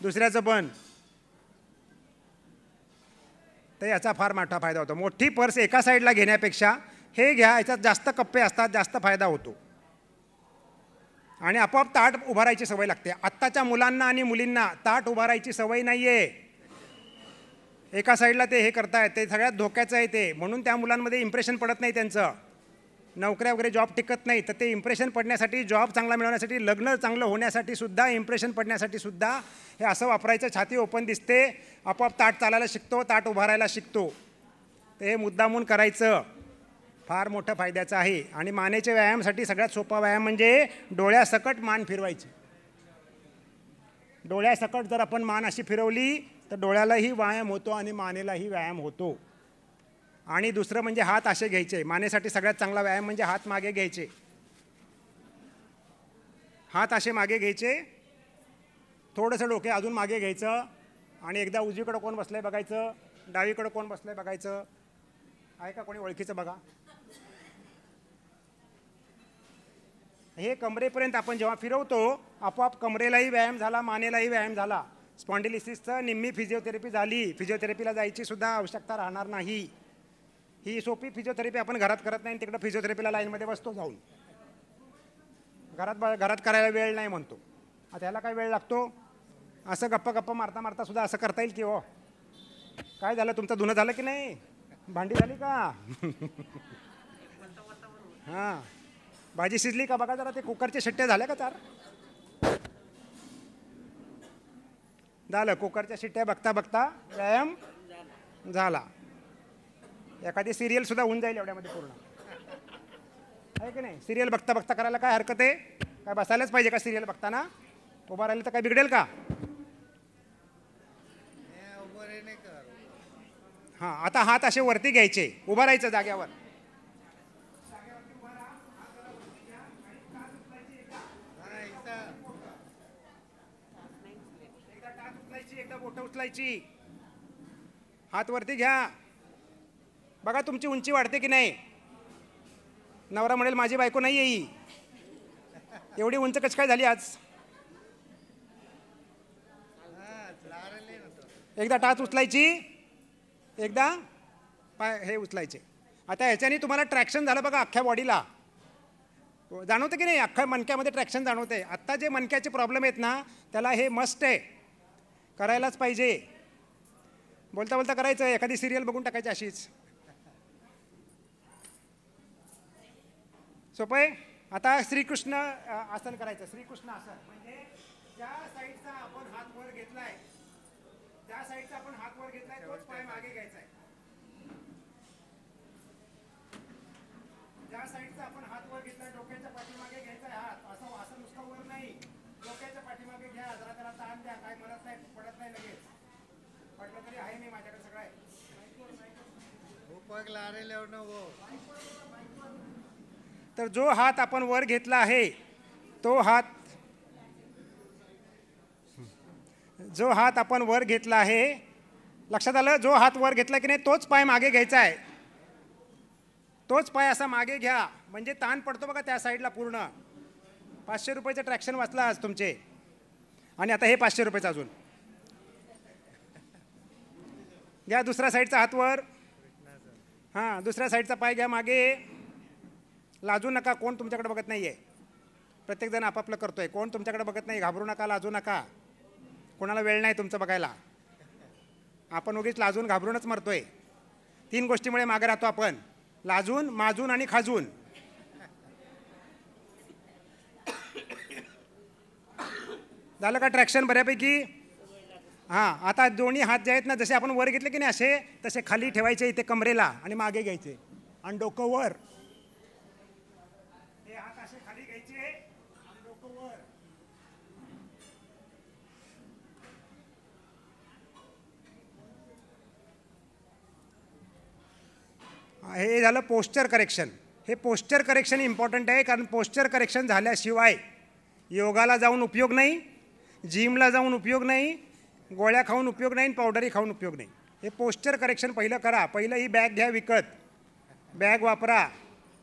दुसऱ्याचं पण तर याचा फार मोठा फायदा होतो मोठी पर्स एका साईडला घेण्यापेक्षा हे घ्या याच्यात जास्त कप्पे असतात जास्त फायदा होतो आणि आपोआप ताट उभारायची सवय लागते आत्ताच्या मुलांना आणि मुलींना ताट उभारायची सवय नाही आहे एका साईडला ते हे करतायत ते सगळ्यात धोक्याचं आहे ते म्हणून त्या मुलांमध्ये इम्प्रेशन पडत नाही त्यांचं नोकऱ्या वगैरे जॉब टिकत नाही तर ते इम्प्रेशन पडण्यासाठी जॉब चांगला मिळवण्यासाठी लग्न चांगलं होण्यासाठी सुद्धा इम्प्रेशन पडण्यासाठी सुद्धा हे असं वापरायचं छाती ओपन दिसते आपोआप ताट चालायला शिकतो ताट उभारायला शिकतो ते मुद्दामून करायचं फार मोठं फायद्याचं आहे आणि मानेच्या व्यायामासाठी सगळ्यात सोपा व्यायाम म्हणजे डोळ्यासकट मान फिरवायचे डोळ्यासकट जर आपण मान अशी फिरवली तर डोळ्यालाही व्यायाम होतो आणि मानेलाही व्यायाम होतो आणि दुसरं म्हणजे हात असे घ्यायचे मानेसाठी सगळ्यात चांगला व्यायाम म्हणजे हात मागे घ्यायचे हात असे मागे घ्यायचे थोडंसं डोके अजून मागे घ्यायचं आणि एकदा उजवीकडं कोण बसलंय बघायचं डावीकडं कोण बसलं आहे बघायचं आहे का कोणी ओळखीचं बघा हे कमरेपर्यंत आपण जेव्हा फिरवतो आपोआप कमरेलाही व्यायाम झाला मानेलाही व्यायाम झाला स्पॉन्डिलिसिसचं निम्मी फिजिओथेरपी झाली फिजिओथेरपीला जायची सुद्धा आवश्यकता राहणार नाही ही सोपी फिजिओथेरपी आपण घरात करत नाही तिकडं फिजिओथेरपीला लाईनमध्ये बसतो जाऊन घरात घरात करायला वेळ नाही म्हणतो आता ह्याला काय वेळ लागतो असं गप्प गप्प मारता मारता सुद्धा असं करता येईल की हो काय झालं तुमचं धुनं झालं की नाही भांडी झाली का हां भाजी शिजली का बघा जरा ते कुकरचे शिट्टे झाले का तर झालं कुकरच्या शिट्ट्या बघता बघता व्यायाम झाला एखादी सिरियल सुद्धा होऊन जाईल एवढ्यामध्ये पूर्ण आहे की नाही सिरियल बघता बघता करायला काय हरकत आहे काय बसायलाच पाहिजे का सिरियल बघताना उभा राहिलं तर काय बिघडेल का हां आता हात असे वरती घ्यायचे उभा राहायचं जाग्यावर उचलायची हात वरती घ्या बघा तुमची उंची वाढते की नाही नवरा म्हणेल माझी बायको नाही येई एवढी उंच कशी काय झाली आज एकदा टाच उचलायची एकदा पाय हे उचलायचे आता ह्याच्याने तुम्हाला ट्रॅक्शन झालं बघा अख्ख्या बॉडीला जाणवतं की नाही अख्ख्या मनक्यामध्ये ट्रॅक्शन जाणवते आत्ता जे मनक्याचे प्रॉब्लेम आहेत ना त्याला हे मस्ट आहे करायलाच पाहिजे बोलता बोलता करायचं एखादी सिरियल बघून टाकायची अशीच सोपय आता श्रीकृष्ण आसन करायचं श्रीकृष्ण आसन म्हणजे ज्या साईडचा आपण हात वर घेतलाय त्या साईडचा आपण हात वर घेतलाय तोच पाय मागे घ्यायचा तर जो हात आपण वर घेतला आहे तो हात जो हात आपण वर घेतला आहे लक्षात आलं जो हात वर घेतला की नाही तोच पाय मागे घ्यायचा आहे तोच पाय असा मागे घ्या म्हणजे ताण पडतो बघा त्या साईडला पूर्ण पाचशे रुपयाचं ट्रॅक्शन वाचला आज तुमचे आणि आता हे पाचशे रुपयाचं अजून घ्या दुसऱ्या साईडचा हात वर हां दुसऱ्या साईडचा पाय घ्या मागे लाजू नका कोण तुमच्याकडे बघत नाही आहे प्रत्येकजण आपापलं करतो आहे कोण तुमच्याकडे बघत नाही घाबरू नका लाजू नका कोणाला वेळ नाही तुमचं बघायला आपण उगीच लाजून घाबरूनच मरतोय तीन गोष्टीमुळे मागे राहतो आपण लाजून माजून आणि खाजून झालं का ट्रॅक्शन बऱ्यापैकी हां आता दोन्ही हात जे आहेत ना जसे आपण वर घेतले की नाही असे तसे खाली ठेवायचे इथे कमरेला आणि मागे घ्यायचे आणि डोकं वर हे असे खाली घ्यायचे हे झालं पोस्चर करेक्शन हे पोस्चर करेक्शन इम्पॉर्टंट आहे कारण पोस्चर करेक्शन झाल्याशिवाय योगाला जाऊन उपयोग नाही जिमला जाऊन उपयोग नाही गोळ्या खाऊन उपयोग नाही आणि पावडरही खाऊन उपयोग नाही हे पोस्चर करेक्शन पहिलं करा पहिलं ही बॅग घ्या विकत बॅग वापरा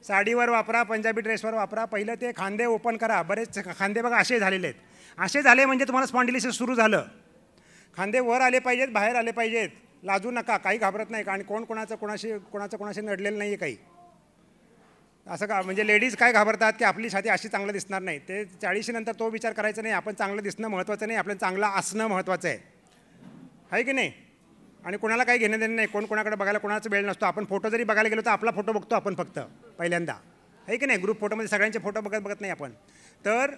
साडीवर वापरा पंजाबी ड्रेसवर वापरा पहिलं ते खांदे ओपन करा बरेच खांदे बघा असे झालेले आहेत असे झाले म्हणजे तुम्हाला स्पॉन्डिलिसिस सुरू झालं खांदे वर आले पाहिजेत बाहेर आले पाहिजेत लाजू नका काही घाबरत नाही कारण कोण कोणाचं कोणाशी कोणाचं कोणाशी नडलेलं नाही आहे काही असं का म्हणजे लेडीज काय घाबरतात की आपली छाती अशी चांगलं दिसणार नाही ते चाळीशीनंतर तो विचार करायचा नाही आपण चांगलं दिसणं महत्त्वाचं नाही आपल्याला चांगलं असणं महत्त्वाचं आहे आहे की नाही आणि कोणाला काही घेणं देणं नाही कोण कोणाकडे बघायला कोणाचा वेळ नसतो आपण फोटो जरी बघायला गेलो तर आपला फोटो बघतो आपण फक्त पहिल्यांदा आहे की नाही ग्रुप फोटोमध्ये सगळ्यांचे फोटो बघत बघत नाही आपण तर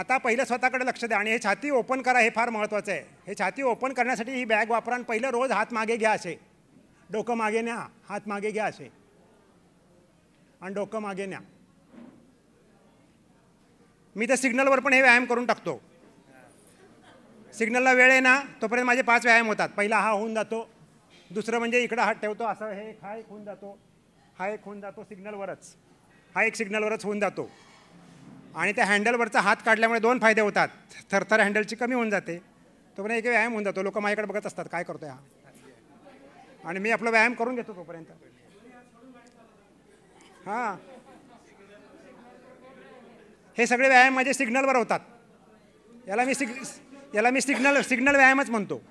आता पहिलं स्वतःकडे लक्ष द्या आणि हे छाती ओपन करा हे फार महत्त्वाचं आहे हे छाती ओपन करण्यासाठी ही बॅग वापरा आणि पहिलं रोज हात मागे घ्या असे डोकं मागे न्या हात मागे घ्या असे आणि डोकं मागे न्या मी तर सिग्नलवर पण हे व्यायाम करून टाकतो सिग्नलला वेळ आहे ना तोपर्यंत माझे पाच व्यायाम होतात पहिला हा होऊन जातो दुसरं म्हणजे इकडं हात ठेवतो असं हे हा एक होऊन जातो हा एक होऊन जातो सिग्नलवरच हा एक सिग्नलवरच होऊन जातो आणि त्या हँडलवरचा हात काढल्यामुळे दोन फायदे होतात थरथर हँडलची कमी होऊन जाते तोपर्यंत एक व्यायाम होऊन जातो लोक माझ्याकडे बघत असतात काय करतोय हा आणि मी आपला व्यायाम करून घेतो तोपर्यंत हां हे सगळे व्यायाम माझे सिग्नलवर होतात याला मी सिग याला मी सिग्नल सिग्नल व्यायामच म्हणतो